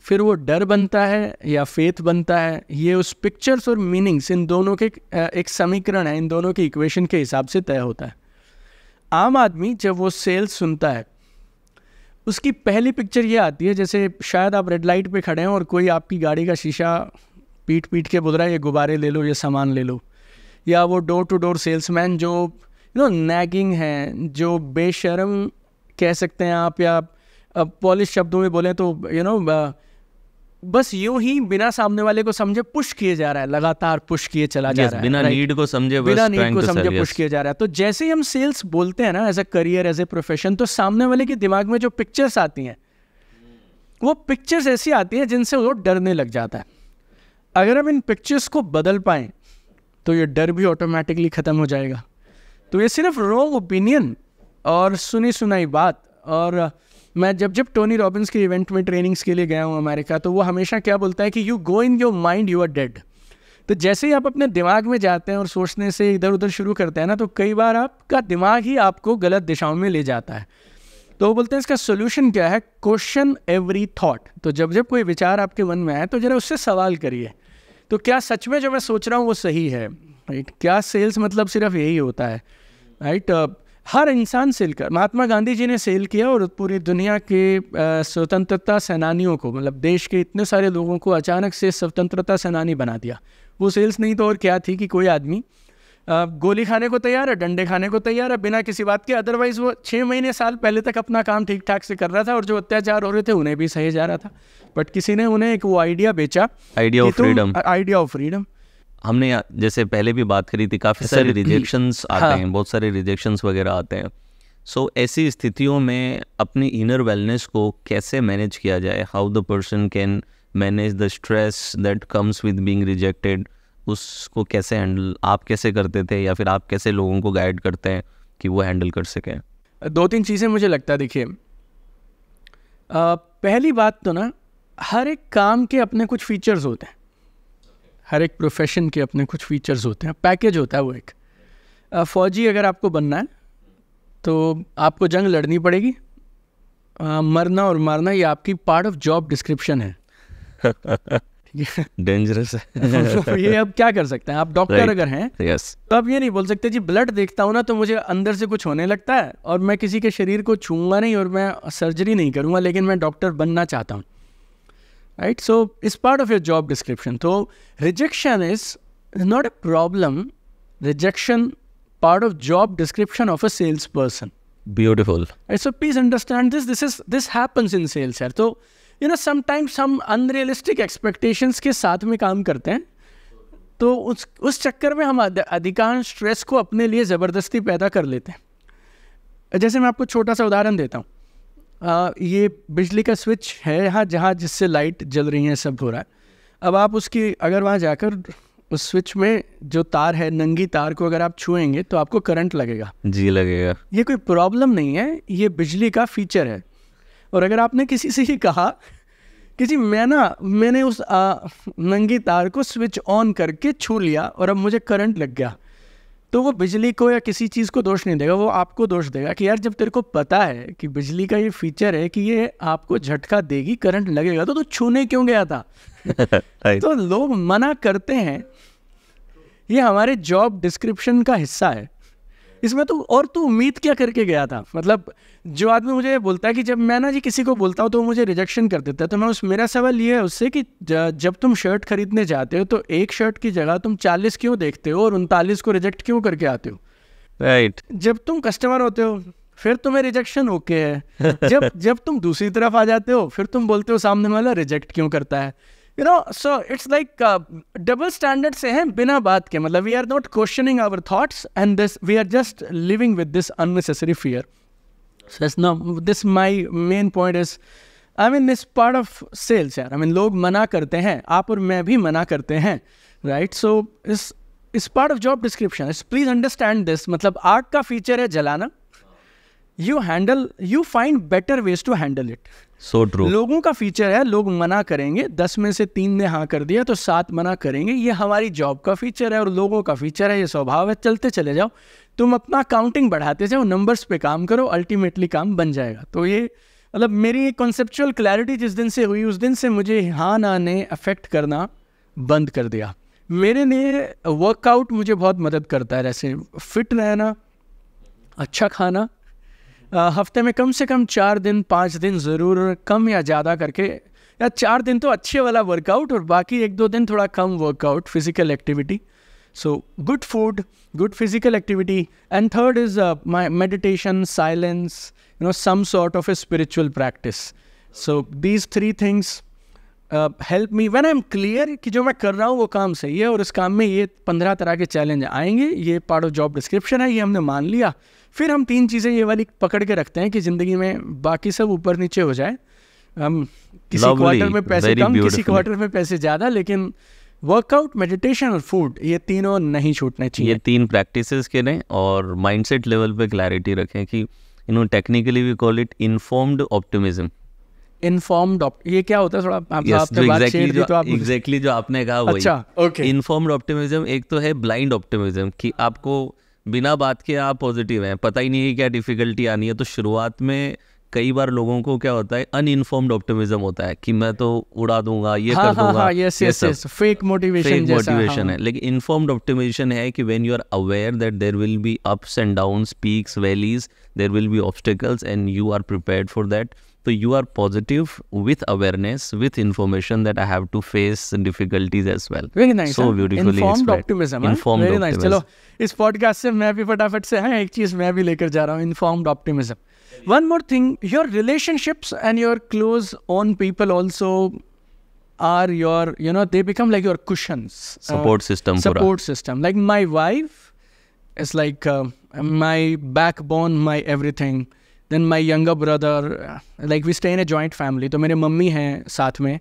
फिर वो डर बनता है या फेथ बनता है ये उस पिक्चर्स और मीनिंग्स इन दोनों के एक समीकरण है इन दोनों के इक्वेशन के हिसाब से तय होता है आम आदमी जब वो सेल्स सुनता है उसकी पहली पिक्चर ये आती है जैसे शायद आप रेड लाइट पे खड़े हैं और कोई आपकी गाड़ी का शीशा पीट पीट के बोल रहा है ये गुब्बारे ले लो ये सामान ले लो या वो डोर टू डोर सेल्समैन जो यू नो नैगिंग हैं जो बेशरम कह सकते हैं आप या पॉलिश शब्दों में बोलें तो यू you नो know, बस यूं ही बिना सामने वाले को समझे पुश किए जा रहा है लगातार पुश किए चला yes, जा रहा है बिना नीड को समझे बिना नीड को तो समझे पुश किए जा रहा है तो जैसे ही हम सेल्स बोलते हैं ना as a career as a profession तो सामने वाले के दिमाग में जो पिक्चर्स आती हैं वो पिक्चर्स ऐसी आती हैं जिनसे वो डरने लग जाता है अगर हम इन पिक्चर्स को बदल पाए तो ये डर भी ऑटोमेटिकली ख़त्म हो जाएगा तो ये सिर्फ रॉन्ग ओपिनियन और सुनी सुनाई बात और मैं जब जब टोनी रॉबिन्स के इवेंट में ट्रेनिंग्स के लिए गया हूँ अमेरिका तो वो हमेशा क्या बोलता है कि you go in your mind you are dead तो जैसे ही आप अपने दिमाग में जाते हैं और सोचने से इधर उधर शुरू करते हैं ना तो कई बार आपका दिमाग ही आपको गलत दिशाओं में ले जाता है तो वो बोलते हैं इसका सोल्यूशन क्या है क्वेश्चन एवरी थाट तो जब जब कोई विचार आपके मन में आए तो जरा उससे सवाल करिए तो क्या सच में जो मैं सोच रहा हूँ वो सही है राइट क्या सेल्स मतलब सिर्फ यही होता है राइट uh, हर इंसान सेल कर महात्मा गांधी जी ने सेल किया और पूरी दुनिया के स्वतंत्रता सेनानियों को मतलब देश के इतने सारे लोगों को अचानक से स्वतंत्रता सेनानी बना दिया वो सेल्स नहीं तो और क्या थी कि कोई आदमी गोली खाने को तैयार है डंडे खाने को तैयार है बिना किसी बात के अदरवाइज़ वो छः महीने साल पहले तक अपना काम ठीक ठाक से कर रहा था और जो अत्याचार हो रहे थे उन्हें भी सही जा रहा था बट किसी ने उन्हें एक वो आइडिया बेचा idea of freedom idea of freedom हमने जैसे पहले भी बात करी थी काफ़ी सारे रिजेक्शंस आते हाँ। हैं बहुत सारे रिजेक्शंस वगैरह आते हैं सो so, ऐसी स्थितियों में अपनी इनर वेलनेस को कैसे मैनेज किया जाए how the person can manage the stress that comes with being rejected उसको कैसे हैंडल आप कैसे करते थे या फिर आप कैसे लोगों को गाइड करते हैं कि वो हैंडल कर सकें दो तीन चीज़ें मुझे लगता है देखिए पहली बात तो ना हर एक काम के अपने कुछ फीचर्स होते हैं हर एक प्रोफेशन के अपने कुछ फीचर्स होते हैं पैकेज होता है वो एक फ़ौजी अगर आपको बनना है तो आपको जंग लड़नी पड़ेगी आ, मरना और मारना ये आपकी पार्ट ऑफ जॉब डिस्क्रिप्शन है डेंजरस है ये अब क्या कर सकते हैं आप डॉक्टर right. अगर हैं yes. तो आप ये नहीं बोल सकते जी ब्लड देखता हूँ ना तो मुझे अंदर से कुछ होने लगता है और मैं किसी के शरीर को छूंगा नहीं और मैं सर्जरी नहीं करूँगा लेकिन मैं डॉक्टर बनना चाहता हूँ right? So it's part of your job description. So rejection is not a problem. Rejection part of job description of a salesperson. Beautiful. Right, so please understand this. This is this happens in sales here. So you know sometimes हम unrealistic expectations के साथ में काम करते हैं तो उस उस चक्कर में हम अधिकांश स्ट्रेस को अपने लिए ज़बरदस्ती पैदा कर लेते हैं जैसे मैं आपको छोटा सा उदाहरण देता हूँ आ, ये बिजली का स्विच है यहाँ जहाँ जिससे लाइट जल रही है सब हो रहा है अब आप उसकी अगर वहाँ जाकर उस स्विच में जो तार है नंगी तार को अगर आप छुएंगे तो आपको करंट लगेगा जी लगेगा ये कोई प्रॉब्लम नहीं है ये बिजली का फीचर है और अगर आपने किसी से ही कहा कि जी मैं ना मैंने उस आ, नंगी तार को स्विच ऑन करके छू लिया और अब मुझे करंट लग गया तो वो बिजली को या किसी चीज़ को दोष नहीं देगा वो आपको दोष देगा कि यार जब तेरे को पता है कि बिजली का ये फीचर है कि ये आपको झटका देगी करंट लगेगा तो तू तो छूने क्यों गया था तो लोग मना करते हैं ये हमारे जॉब डिस्क्रिप्शन का हिस्सा है इसमें तो और तू उम्मीद क्या करके गया था मतलब जो आदमी मुझे बोलता है कि जब मैं ना जी किसी को बोलता हूँ तो मुझे रिजेक्शन कर देता है तो मैं उस मेरा सवाल ये है उससे कि जब तुम शर्ट खरीदने जाते हो तो एक शर्ट की जगह तुम चालीस क्यों देखते हो और उनतालीस को रिजेक्ट क्यों करके आते हो राइट right. जब तुम कस्टमर होते हो फिर तुम्हें रिजेक्शन ओके है जब जब तुम दूसरी तरफ आ जाते हो फिर तुम बोलते हो सामने वाला रिजेक्ट क्यों करता है you know so it's like double standard से हैं बिना बात के मतलब we are not questioning our thoughts and this we are just living with this unnecessary fear so it's ना this my main point is I mean this part of sales यार I I mean mean, लोग मना करते हैं आप और मैं भी मना करते हैं राइट सो इस इस part of job description is please understand this मतलब आग का फीचर है जलाना you handle you find better ways to handle it so true लोगों का फीचर है लोग मना करेंगे दस में से तीन ने हाँ कर दिया तो सात मना करेंगे ये हमारी जॉब का फीचर है और लोगों का फीचर है ये स्वभाव है चलते चले जाओ तुम अपना काउंटिंग बढ़ाते जाओ नंबर्स पे काम करो अल्टीमेटली काम बन जाएगा तो ये मतलब मेरी एक कॉन्सेप्चुअल क्लैरिटी जिस दिन से हुई उस दिन से मुझे हाँ ना ने अफेक्ट करना बंद कर दिया मेरे लिए वर्कआउट मुझे बहुत मदद करता है जैसे फिट रहना अच्छा खाना हफ्ते में कम से कम चार दिन पाँच दिन ज़रूर कम या ज़्यादा करके या चार दिन तो अच्छे वाला वर्कआउट और बाकी एक दो दिन थोड़ा कम workout physical activity so good food good physical activity and third is my meditation silence you know some sort of a spiritual practice so these three things help me when I am clear कि जो मैं कर रहा हूँ वो काम सही है और इस काम में ये पंद्रह तरह के चैलेंज आएंगे ये पार्ट ऑफ जॉब डिस्क्रिप्शन है ये हमने मान लिया फिर हम तीन चीज़ें ये वाली पकड़ के रखते हैं कि ज़िंदगी में बाकी सब ऊपर नीचे हो जाए हम किसी क्वार्टर में पैसे कम किसी क्वार्टर में पैसे ज़्यादा लेकिन वर्कआउट मेडिटेशन और फूड ये तीनों नहीं छूटने चाहिए ये तीन प्रैक्टिसेस लें और माइंडसेट लेवल पे क्लैरिटी रखें कि you know technically we call it informed optimism informed ये क्या होता है थोड़ा आप yes, आपने बात exactly जो, तो आप exactly जो आपने कहा वही अच्छा ओके इन्फॉर्म्ड ऑप्टिमिज्म एक तो है ब्लाइंड ऑप्टिमिज्म कि आपको बिना बात के आप पॉजिटिव हैं पता ही नहीं है क्या डिफ़िकल्टी आनी है तो शुरुआत में कई बार लोगों को क्या होता है अनइनफॉर्म्ड ऑप्टिमिज्म होता है कि मैं तो उड़ा दूंगा ये हाँ, कर हाँ, दूंगा हाँ, yes, yes, yes, fake motivation fake motivation है लेकिन इनफॉर्म्ड ऑप्टिमिजेशन है कि when you are aware that there will be ups and down peaks valleys there will be obstacles and you are prepare for that So you are positive with awareness, with information that I have to face difficulties as well. Very nice. So beautifully informed optimism. Informed Very optimism. nice. Chalo, इस podcast से मैं भी फटाफट से हाँ एक चीज मैं भी लेकर जा रहा हूँ informed optimism. One more thing, your relationships and your close own people also are your you know they become like your cushions. Uh, support system. support system. Like my wife is like uh, my backbone, my everything. Then my younger brother like we stay in a joint family तो मेरे mummy हैं साथ में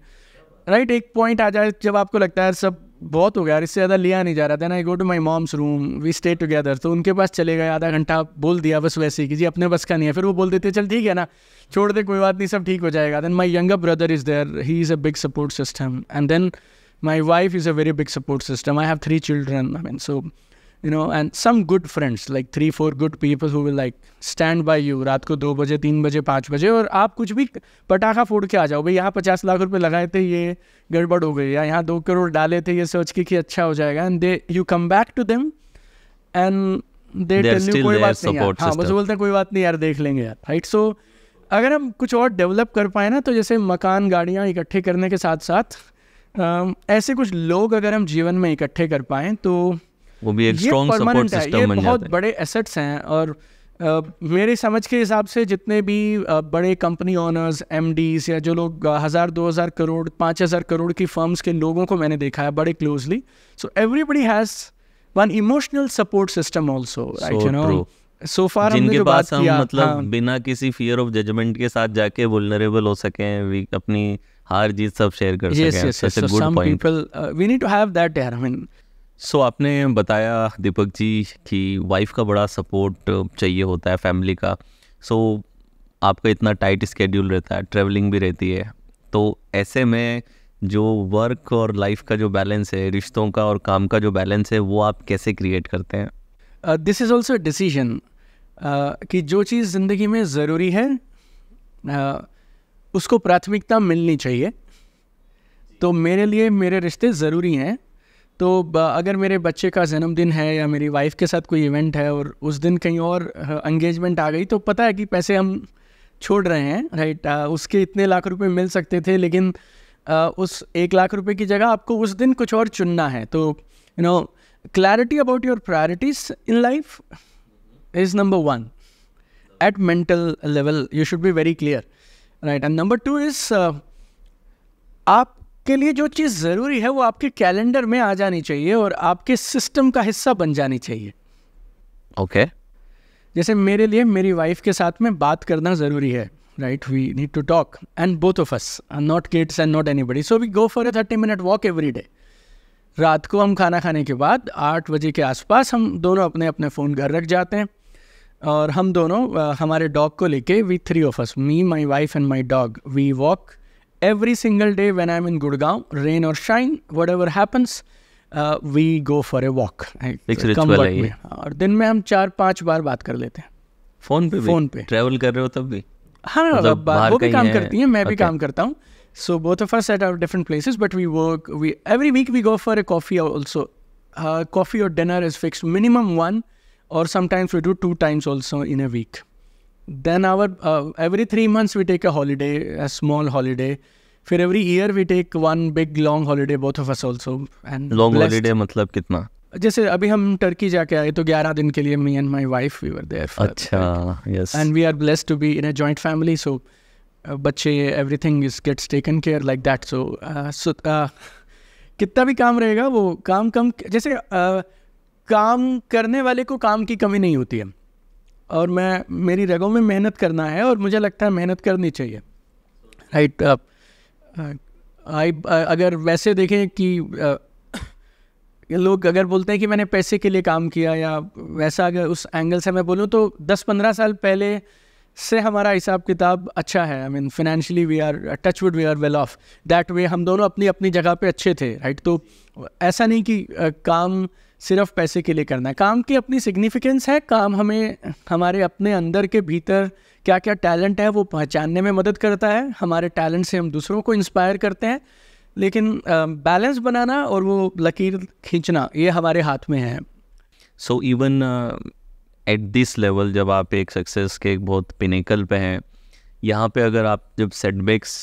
right right, एक point आ जाए जब आपको लगता है सब बहुत हो गया इससे ज़्यादा लिया नहीं जा रहा था ना I go to my mom's room we stay together तो उनके पास चले गए आधा घंटा बोल दिया बस वैसे ही कि जी अपने बस का नहीं है फिर वो बोल देते चल ठीक है ना छोड़ दे कोई बात नहीं सब ठीक हो जाएगा then my younger brother is there he is a big support system and then my wife is a very big support system I have three children I mean so you know and some good friends like three four good people who will like stand by you रात को दो बजे तीन बजे पाँच बजे और आप कुछ भी पटाखा फोड़ के आ जाओ भाई यहाँ पचास लाख रुपए लगाए थे ये गड़बड़ हो गई या यहाँ दो करोड़ डाले थे ये सोच के कि अच्छा हो जाएगा and they you come back to them and they कोई बात नहीं यार हाँ बस बोलते हैं कोई बात नहीं यार देख लेंगे यार राइट सो अगर हम कुछ और डेवलप कर पाए ना तो जैसे मकान गाड़ियाँ इकट्ठे करने के साथ साथ ऐसे कुछ लोग अगर हम जीवन में इकट्ठे कर पाएँ तो वो भी एक स्ट्रॉन्ग सपोर्ट सिस्टम बन बहुत बड़े एसेट्स हैं और Uh, मेरे समझ के हिसाब से जितने भी uh, बड़े कंपनी ओनर्स एम या जो लोग हज़ार दो हज़ार करोड़ पाँच हज़ार करोड़ की फर्म्स के लोगों को मैंने देखा है बड़े closely so everybody has one emotional support system also so far जिनके पास हम किया, मतलब हाँ. बिना किसी फियर ऑफ जजमेंट के साथ जाके वुलनरेबल हो सके अपनी हार जीत सब शेयर कर सकें सके yes, yes, so some people, uh, we need so so, आपने बताया दीपक जी कि वाइफ का बड़ा सपोर्ट चाहिए होता है फैमिली का सो so, आपका इतना टाइट स्केड्यूल रहता है ट्रेवलिंग भी रहती है तो ऐसे में जो वर्क और लाइफ का जो बैलेंस है रिश्तों का और काम का जो बैलेंस है वो आप कैसे क्रिएट करते हैं दिस इज़ ऑल्सो डिसीजन कि जो चीज़ ज़िंदगी में ज़रूरी है uh, उसको प्राथमिकता मिलनी चाहिए तो मेरे लिए मेरे रिश्ते ज़रूरी हैं तो अगर मेरे बच्चे का जन्मदिन है या मेरी वाइफ के साथ कोई इवेंट है और उस दिन कहीं और एंगेजमेंट आ गई तो पता है कि पैसे हम छोड़ रहे हैं राइट उसके इतने लाख रुपए मिल सकते थे लेकिन आ, उस एक लाख रुपए की जगह आपको उस दिन कुछ और चुनना है तो you know clarity about your priorities in life is number one at mental level you should be very clear right and number two is आप आपके लिए जो चीज़ ज़रूरी है वो आपके कैलेंडर में आ जानी चाहिए और आपके सिस्टम का हिस्सा बन जानी चाहिए ओके okay. जैसे मेरे लिए मेरी वाइफ के साथ में बात करना ज़रूरी है right we need to talk and both of us and not kids and not so we go for for thirty minute walk every day रात को हम खाना खाने के बाद आठ बजे के आसपास हम दोनों अपने अपने फ़ोन घर रख जाते हैं और हम दोनों हमारे डॉग को लेके we three of us me my wife and my dog we walk every single day when I'm in Gurgaon, rain or shine, whatever happens, uh, we go for a walk. कम वक्त में और दिन में हम चार पांच बार बात कर लेते हैं फोन पे फोन पे ट्रैवल कर रहे हो तब भी हाँ मतलब वो भी काम है, करती हैं मैं okay. भी काम करता हूँ so both of us at our different places but we work we every week we go for a coffee also coffee और dinner is fix minimum one और sometimes we do two times also in a week then our uh, every three months we take a holiday a small holiday फिर every year we take one big long holiday both of us also and long holiday मतलब कितना जैसे अभी हम Turkey जाके आए तो 11 दिन के लिए me and my wife we were there अच्छा yes and we are blessed to be in a joint family so बच्चे everything is gets taken care like that so so कितना भी काम रहेगा वो काम कम जैसे uh, काम करने वाले को काम की कमी नहीं होती है और मैं मेरी रगों में मेहनत करना है और मुझे लगता है मेहनत करनी चाहिए right I uh, uh, uh, अगर वैसे देखें कि uh, लोग अगर बोलते हैं कि मैंने पैसे के लिए काम किया या वैसा अगर उस एंगल से मैं बोलूँ तो 10-15 साल पहले से हमारा हिसाब किताब अच्छा है I mean financially we are touch wood we are well off that way हम दोनों अपनी अपनी जगह पे अच्छे थे राइट तो ऐसा नहीं कि uh, काम सिर्फ पैसे के लिए करना है काम की अपनी सिग्निफिकेंस है काम हमें हमारे अपने अंदर के भीतर क्या क्या टैलेंट है वो पहचानने में मदद करता है हमारे टैलेंट से हम दूसरों को इंस्पायर करते हैं लेकिन बैलेंस बनाना और वो लकीर खींचना ये हमारे हाथ में है so even at this level जब आप एक सक्सेस के एक बहुत पिनेकल पे हैं यहाँ पे अगर आप जब सेटबैक्स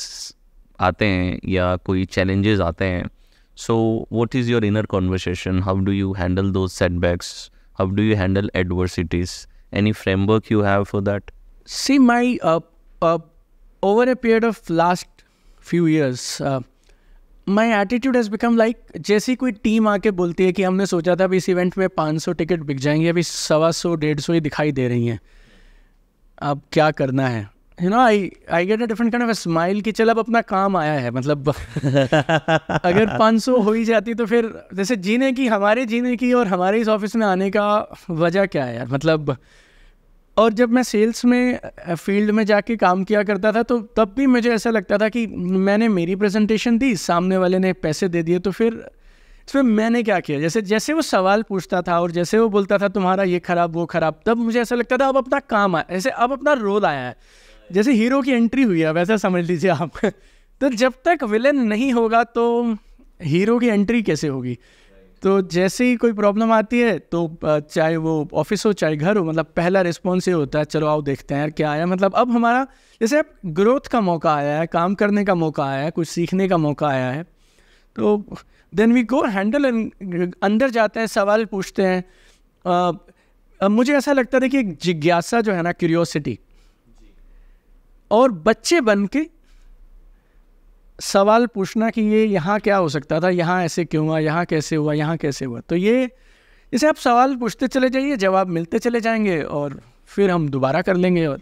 आते हैं या कोई चैलेंजेस आते हैं So, what is your inner conversation? How do you handle those setbacks? How do you handle adversities? Any framework you have for that? See, my uh, uh, over a period of last few years, uh, my attitude has become like जैसी कोई team आके बोलती है कि हमने सोचा था अभी इस इवेंट में 500 टिकट बिक जाएंगे अभी सवा सौ डेढ़ सौ ही दिखाई दे रही हैं अब क्या करना है you know I I get a different kind of a smile कि चल अब अपना काम आया है मतलब अगर 500 हो ही जाती तो फिर जैसे जीने की हमारे जीने की और हमारे इस ऑफिस में आने का वजह क्या है यार मतलब और जब मैं सेल्स में फील्ड में जाके काम किया करता था तो तब भी मुझे ऐसा लगता था कि मैंने मेरी प्रेजेंटेशन दी सामने वाले ने पैसे दे दिए तो फिर इसमें मैंने क्या किया जैसे जैसे वो सवाल पूछता था और जैसे वो बोलता था तुम्हारा ये खराब वो खराब तब मुझे ऐसा लगता था अब अपना काम आया ऐसे अब अपना रोल आया है जैसे हीरो की एंट्री हुई है वैसा समझ लीजिए आप तो जब तक विलन नहीं होगा तो हीरो की एंट्री कैसे होगी तो जैसे ही कोई प्रॉब्लम आती है तो चाहे वो ऑफिस हो चाहे घर हो मतलब पहला रिस्पॉन्स ये होता है चलो आओ देखते हैं यार क्या आया मतलब अब हमारा जैसे अब ग्रोथ का मौका आया है काम करने का मौका आया है कुछ सीखने का मौका आया है तो देन वी गो हैंडल अंदर जाते हैं सवाल पूछते हैं आ, आ, मुझे ऐसा लगता था कि जिज्ञासा जो है ना क्यूरियोसिटी और बच्चे बन के सवाल पूछना कि ये यहाँ क्या हो सकता था यहाँ ऐसे क्यों हुआ यहाँ कैसे हुआ यहाँ कैसे हुआ तो ये इसे आप सवाल पूछते चले जाइए जवाब मिलते चले जाएंगे और फिर हम दोबारा कर लेंगे और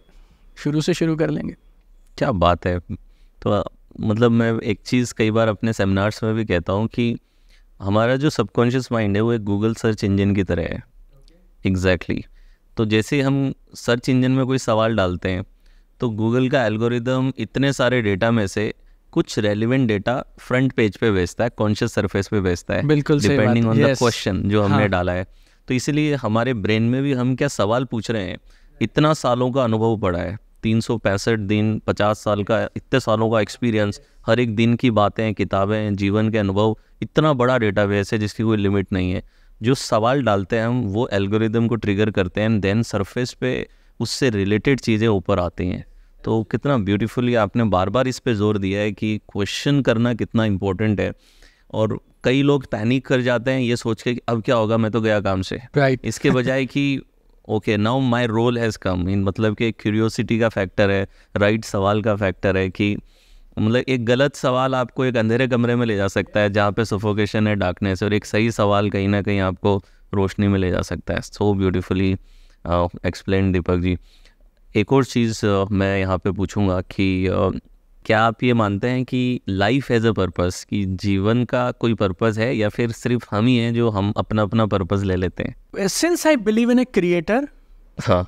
शुरू से शुरू कर लेंगे क्या बात है तो मतलब मैं एक चीज़ कई बार अपने सेमिनार्स में भी कहता हूँ कि हमारा जो सबकॉन्शियस माइंड है वो एक गूगल सर्च इंजन की तरह है एग्जैक्टली okay. exactly. तो जैसे हम सर्च इंजन में कोई सवाल डालते हैं तो गूगल का एल्गोरिदम इतने सारे डेटा में से कुछ रेलिवेंट डेटा फ्रंट पेज पे भेजता है कॉन्शियस सरफेस पे भेजता है बिल्कुल डिपेंडिंग ऑन द क्वेश्चन जो हमने हाँ. डाला है तो इसीलिए हमारे ब्रेन में भी हम क्या सवाल पूछ रहे हैं इतना सालों का अनुभव पड़ा है तीन सौ पैंसठ दिन पचास साल का इतने सालों का एक्सपीरियंस हर एक दिन की बातें किताबें जीवन के अनुभव इतना बड़ा डेटा है जिसकी कोई लिमिट नहीं है जो सवाल डालते हैं हम वो एल्गोरिदम को ट्रिगर करते हैं देन सरफेस पे उससे रिलेटेड चीज़ें ऊपर आती हैं तो कितना ब्यूटीफुली आपने बार बार इस पे जोर दिया है कि क्वेश्चन करना कितना इम्पोर्टेंट है और कई लोग पैनिक कर जाते हैं ये सोच के अब क्या होगा मैं तो गया काम से राइट right. इसके बजाय कि okay now my role has come in मतलब कि क्यूरियोसिटी का फैक्टर है राइट सवाल का फैक्टर है कि मतलब एक गलत सवाल आपको एक अंधेरे कमरे में ले जा सकता है जहाँ पे सफोकेशन है डार्कनेस और एक सही सवाल कहीं ना कहीं आपको रोशनी में ले जा सकता है सो ब्यूटिफुली एक्सप्लेन दीपक जी एक और चीज़ मैं यहाँ पे पूछूंगा कि क्या आप ये मानते हैं कि लाइफ एज अ पर्पस कि जीवन का कोई पर्पस है या फिर सिर्फ हम ही हैं जो हम अपना अपना पर्पस ले लेते हैं since I believe in a creator हाँ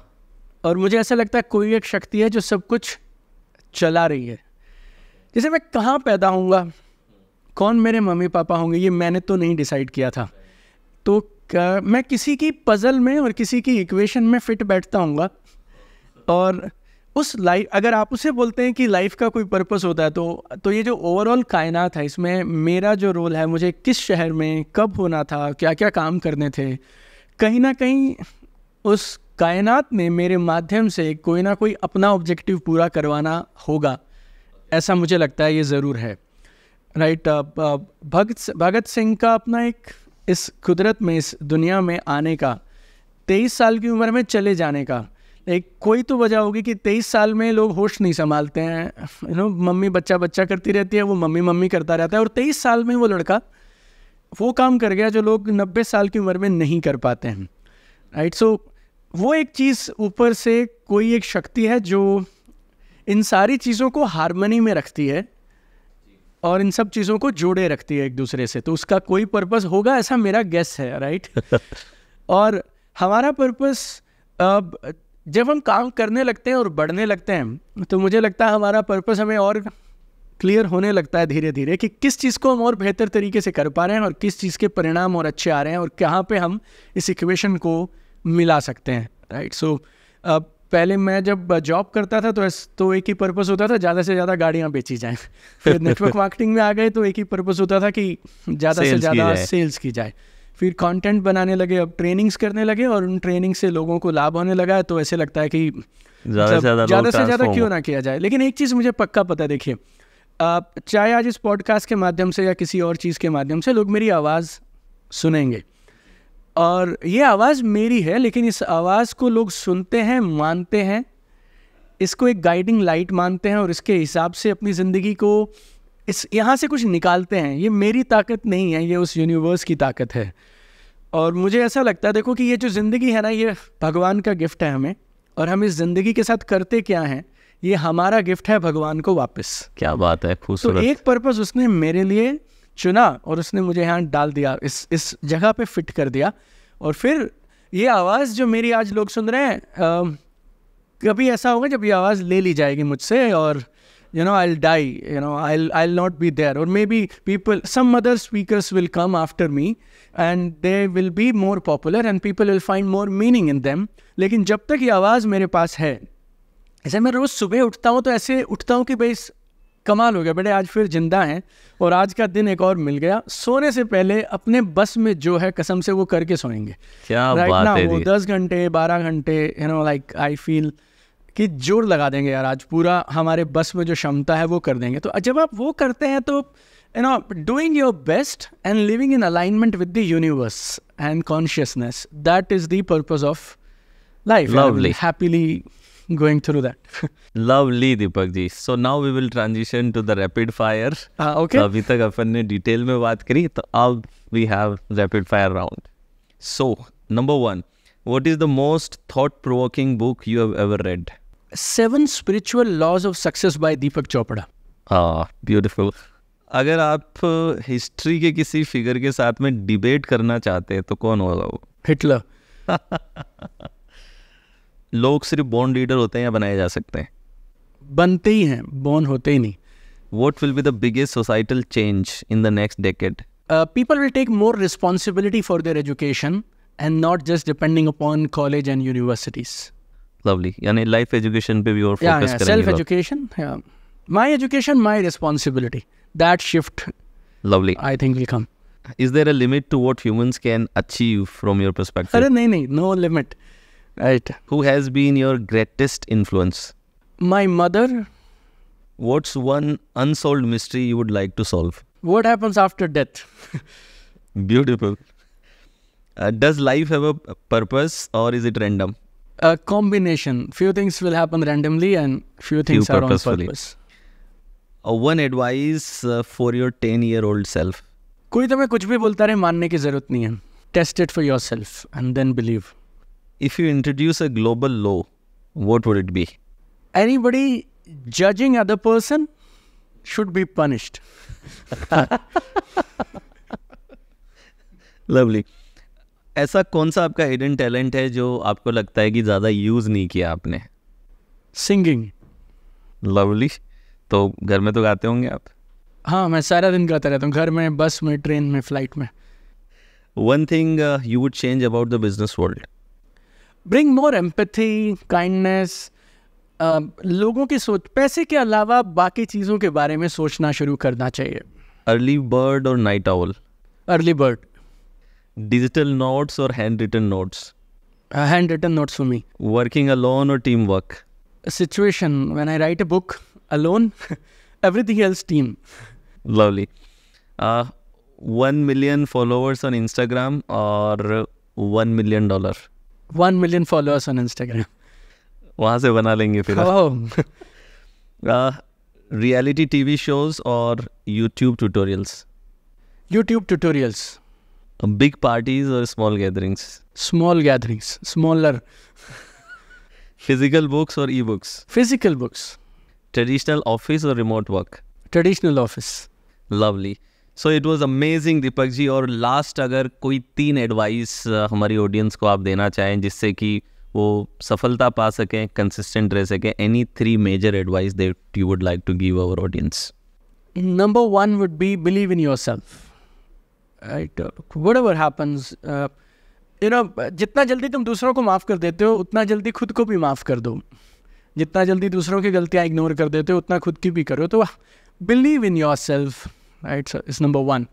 और मुझे ऐसा लगता है कोई एक शक्ति है जो सब कुछ चला रही है जैसे मैं कहाँ पैदा होऊंगा कौन मेरे मम्मी पापा होंगे ये मैंने तो नहीं डिसाइड किया था तो मैं किसी की पजल में और किसी की इक्वेशन में फिट बैठता हूँ और उस लाइफ अगर आप उसे बोलते हैं कि लाइफ का कोई पर्पस होता है तो तो ये जो ओवरऑल कायनात है इसमें मेरा जो रोल है मुझे किस शहर में कब होना था क्या क्या काम करने थे कहीं ना कहीं उस कायनात ने मेरे माध्यम से कोई ना कोई अपना ऑब्जेक्टिव पूरा करवाना होगा ऐसा मुझे लगता है ये ज़रूर है राइट भगत भगत सिंह का अपना एक इस कुदरत में इस दुनिया में आने का तेईस साल की उम्र में चले जाने का एक कोई तो वजह होगी कि तेईस साल में लोग होश नहीं संभालते हैं यू नो मम्मी बच्चा बच्चा करती रहती है वो मम्मी मम्मी करता रहता है और तेईस साल में वो लड़का वो काम कर गया जो लोग नब्बे साल की उम्र में नहीं कर पाते हैं राइट सो वो एक चीज़ ऊपर से कोई एक शक्ति है जो इन सारी चीज़ों को हारमनी में रखती है और इन सब चीज़ों को जोड़े रखती है एक दूसरे से तो उसका कोई पर्पस होगा ऐसा मेरा गेस है राइट और हमारा पर्पस अब जब हम काम करने लगते हैं और बढ़ने लगते हैं तो मुझे लगता है हमारा पर्पस हमें और क्लियर होने लगता है धीरे धीरे कि किस चीज़ को हम और बेहतर तरीके से कर पा रहे हैं और किस चीज़ के परिणाम और अच्छे आ रहे हैं और कहाँ पे हम इस इक्वेशन को मिला सकते हैं राइट सो so, पहले मैं जब जॉब करता था तो तो एक ही पर्पस होता था ज़्यादा से ज़्यादा गाड़ियाँ बेची जाएँ फिर नेटवर्क मार्केटिंग में आ गए तो एक ही पर्पस होता था कि ज़्यादा से ज़्यादा सेल्स की जाए फिर कंटेंट बनाने लगे अब ट्रेनिंग्स करने लगे और उन ट्रेनिंग से लोगों को लाभ होने लगा तो ऐसे लगता है कि ज़्यादा से मतलब ज़्यादा क्यों ना किया जाए लेकिन एक चीज़ मुझे पक्का पता देखिए आप चाहे आज इस पॉडकास्ट के माध्यम से या किसी और चीज़ के माध्यम से लोग मेरी आवाज़ सुनेंगे और ये आवाज़ मेरी है लेकिन इस आवाज़ को लोग सुनते हैं मानते हैं इसको एक गाइडिंग लाइट मानते हैं और इसके हिसाब से अपनी ज़िंदगी को इस यहाँ से कुछ निकालते हैं ये मेरी ताकत नहीं है ये उस यूनिवर्स की ताकत है और मुझे ऐसा लगता है देखो कि ये जो ज़िंदगी है ना ये भगवान का गिफ्ट है हमें और हम इस ज़िंदगी के साथ करते क्या हैं ये हमारा गिफ्ट है भगवान को वापस क्या बात है तो खूबसूरत तो एक पर्पज़ उसने मेरे लिए चुना और उसने मुझे यहाँ डाल दिया इस इस जगह पे फिट कर दिया और फिर ये आवाज़ जो मेरी आज लोग सुन रहे हैं कभी ऐसा होगा जब ये आवाज़ ले ली जाएगी मुझसे और you know i'll die you know i'll i'll not be there or maybe people some other speakers will come after me and they will be more popular and people will find more meaning in them लेकिन जब तक ये आवाज़ मेरे पास है ऐसे मैं रोज़ सुबह उठता हूँ तो ऐसे उठता हूँ कि भाई कमाल हो गया बेटे आज फिर जिंदा हैं और आज का दिन एक और मिल गया सोने से पहले अपने बस में जो है कसम से वो करके सोएंगे क्या right बात now, है दस घंटे बारह घंटे you know like I feel कि जोर लगा देंगे यार आज पूरा हमारे बस में जो क्षमता है वो कर देंगे तो जब आप वो करते हैं तो you know doing your best and living in alignment with the universe and consciousness that is the purpose of life lovely happily going through that. Lovely, Deepak ji. So now we will transition to the rapid fire. Ah, okay. तो अभी तक अपन ने detail में बात करी तो अब we have rapid fire round. So number one, what is the most thought provoking book you have ever read? Seven spiritual laws of success by Deepak Chopra हाँ ब्यूटिफुल अगर आप हिस्ट्री के किसी फिगर के साथ में डिबेट करना चाहते हैं तो कौन होगा वो हिटलर लोग सिर्फ बॉन लीडर होते हैं या बनाए जा सकते हैं बनते ही हैं बॉर्न होते ही नहीं what will be the biggest societal change in the next decade people will take more responsibility for their education and not just depending upon college and universities lovely यानी लाइफ एजुकेशन पे भी और focus करेंगे self education my education my responsibility that shift lovely I think will come is there a limit to what humans can achieve from your perspective अरे नहीं नहीं no limit right who has been your greatest influence my mother what's one unsolved mystery you would like to solve what happens after death beautiful uh, life life have a purpose or is it a combination. Few things will happen randomly, and few things few are on purpose. Uh, one advice uh, for your 10 year old self कोई तुम्हें कुछ भी बोलता रहे मानने की जरूरत नहीं है test it for yourself and then believe if you introduce a global law what would it be anybody judging other person should be punished. Lovely. ऐसा कौन सा आपका हिडन टैलेंट है जो आपको लगता है कि ज़्यादा यूज़ नहीं किया आपने सिंगिंग लवली तो घर में तो गाते होंगे आप हाँ मैं सारा दिन गाता रहता हूँ घर में बस में ट्रेन में फ्लाइट में one thing you would change about the business world bring more empathy kindness लोगों की सोच पैसे के अलावा बाकी चीज़ों के बारे में सोचना शुरू करना चाहिए अर्ली बर्ड और night owl early bird digital notes or handwritten notes? Uh, handwritten notes for me. Working alone or teamwork? A situation when I write a book alone, everything else team. Lovely. Uh, 1 million followers on Instagram or 1 million dollar? 1 million followers on Instagram. वहाँ से बना लेंगे फिर reality TV shows और YouTube tutorials YouTube tutorials big parties और small gatherings small gatherings smaller physical books और e books physical books traditional office और remote work traditional office lovely so it was amazing Deepak ji और last अगर कोई तीन advice uh, हमारी audience को आप देना चाहें जिससे कि वो सफलता पा सकें कंसिस्टेंट रह सकें any three major advice that you would like to give our audience number one would be believe in yourself right, uh, whatever happens, uh, you you know जितना जल्दी तुम दूसरों को माफ़ कर देते हो उतना जल्दी खुद को भी माफ़ कर दो जितना जल्दी दूसरों की गलतियाँ इग्नोर कर देते हो उतना खुद की भी करो तो believe in yourself right is number one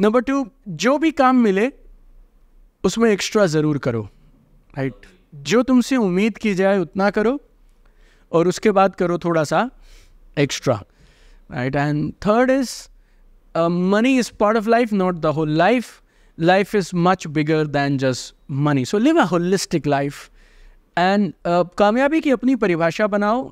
number two जो भी काम मिले उसमें एक्स्ट्रा ज़रूर करो राइट right? जो तुमसे उम्मीद की जाए उतना करो और उसके बाद करो थोड़ा सा extra right and third is uh, money is part of life, not the whole life. Life is much bigger than just money. So live a holistic life. And uh, कामयाबी की अपनी परिभाषा बनाओ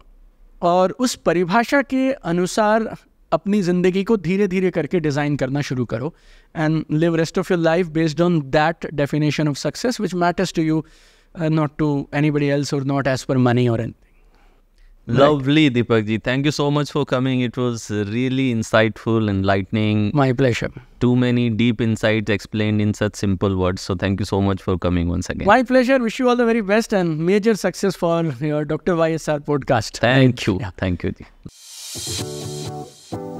और उस परिभाषा के अनुसार अपनी ज़िंदगी को धीरे धीरे करके डिज़ाइन करना शुरू करो and live rest of your life based on that definition of success which matters to you not to anybody else और नॉट एज पर मनी और an Lovely, right. Deepakji. Thank you so much for coming. It was really insightful, enlightening. My pleasure. Too many deep insights explained in such simple words. So, thank you so much for coming once again. My pleasure. Wish you all the very best and major success for your Dr. YSR podcast. Thank and, you. Yeah. Thank you.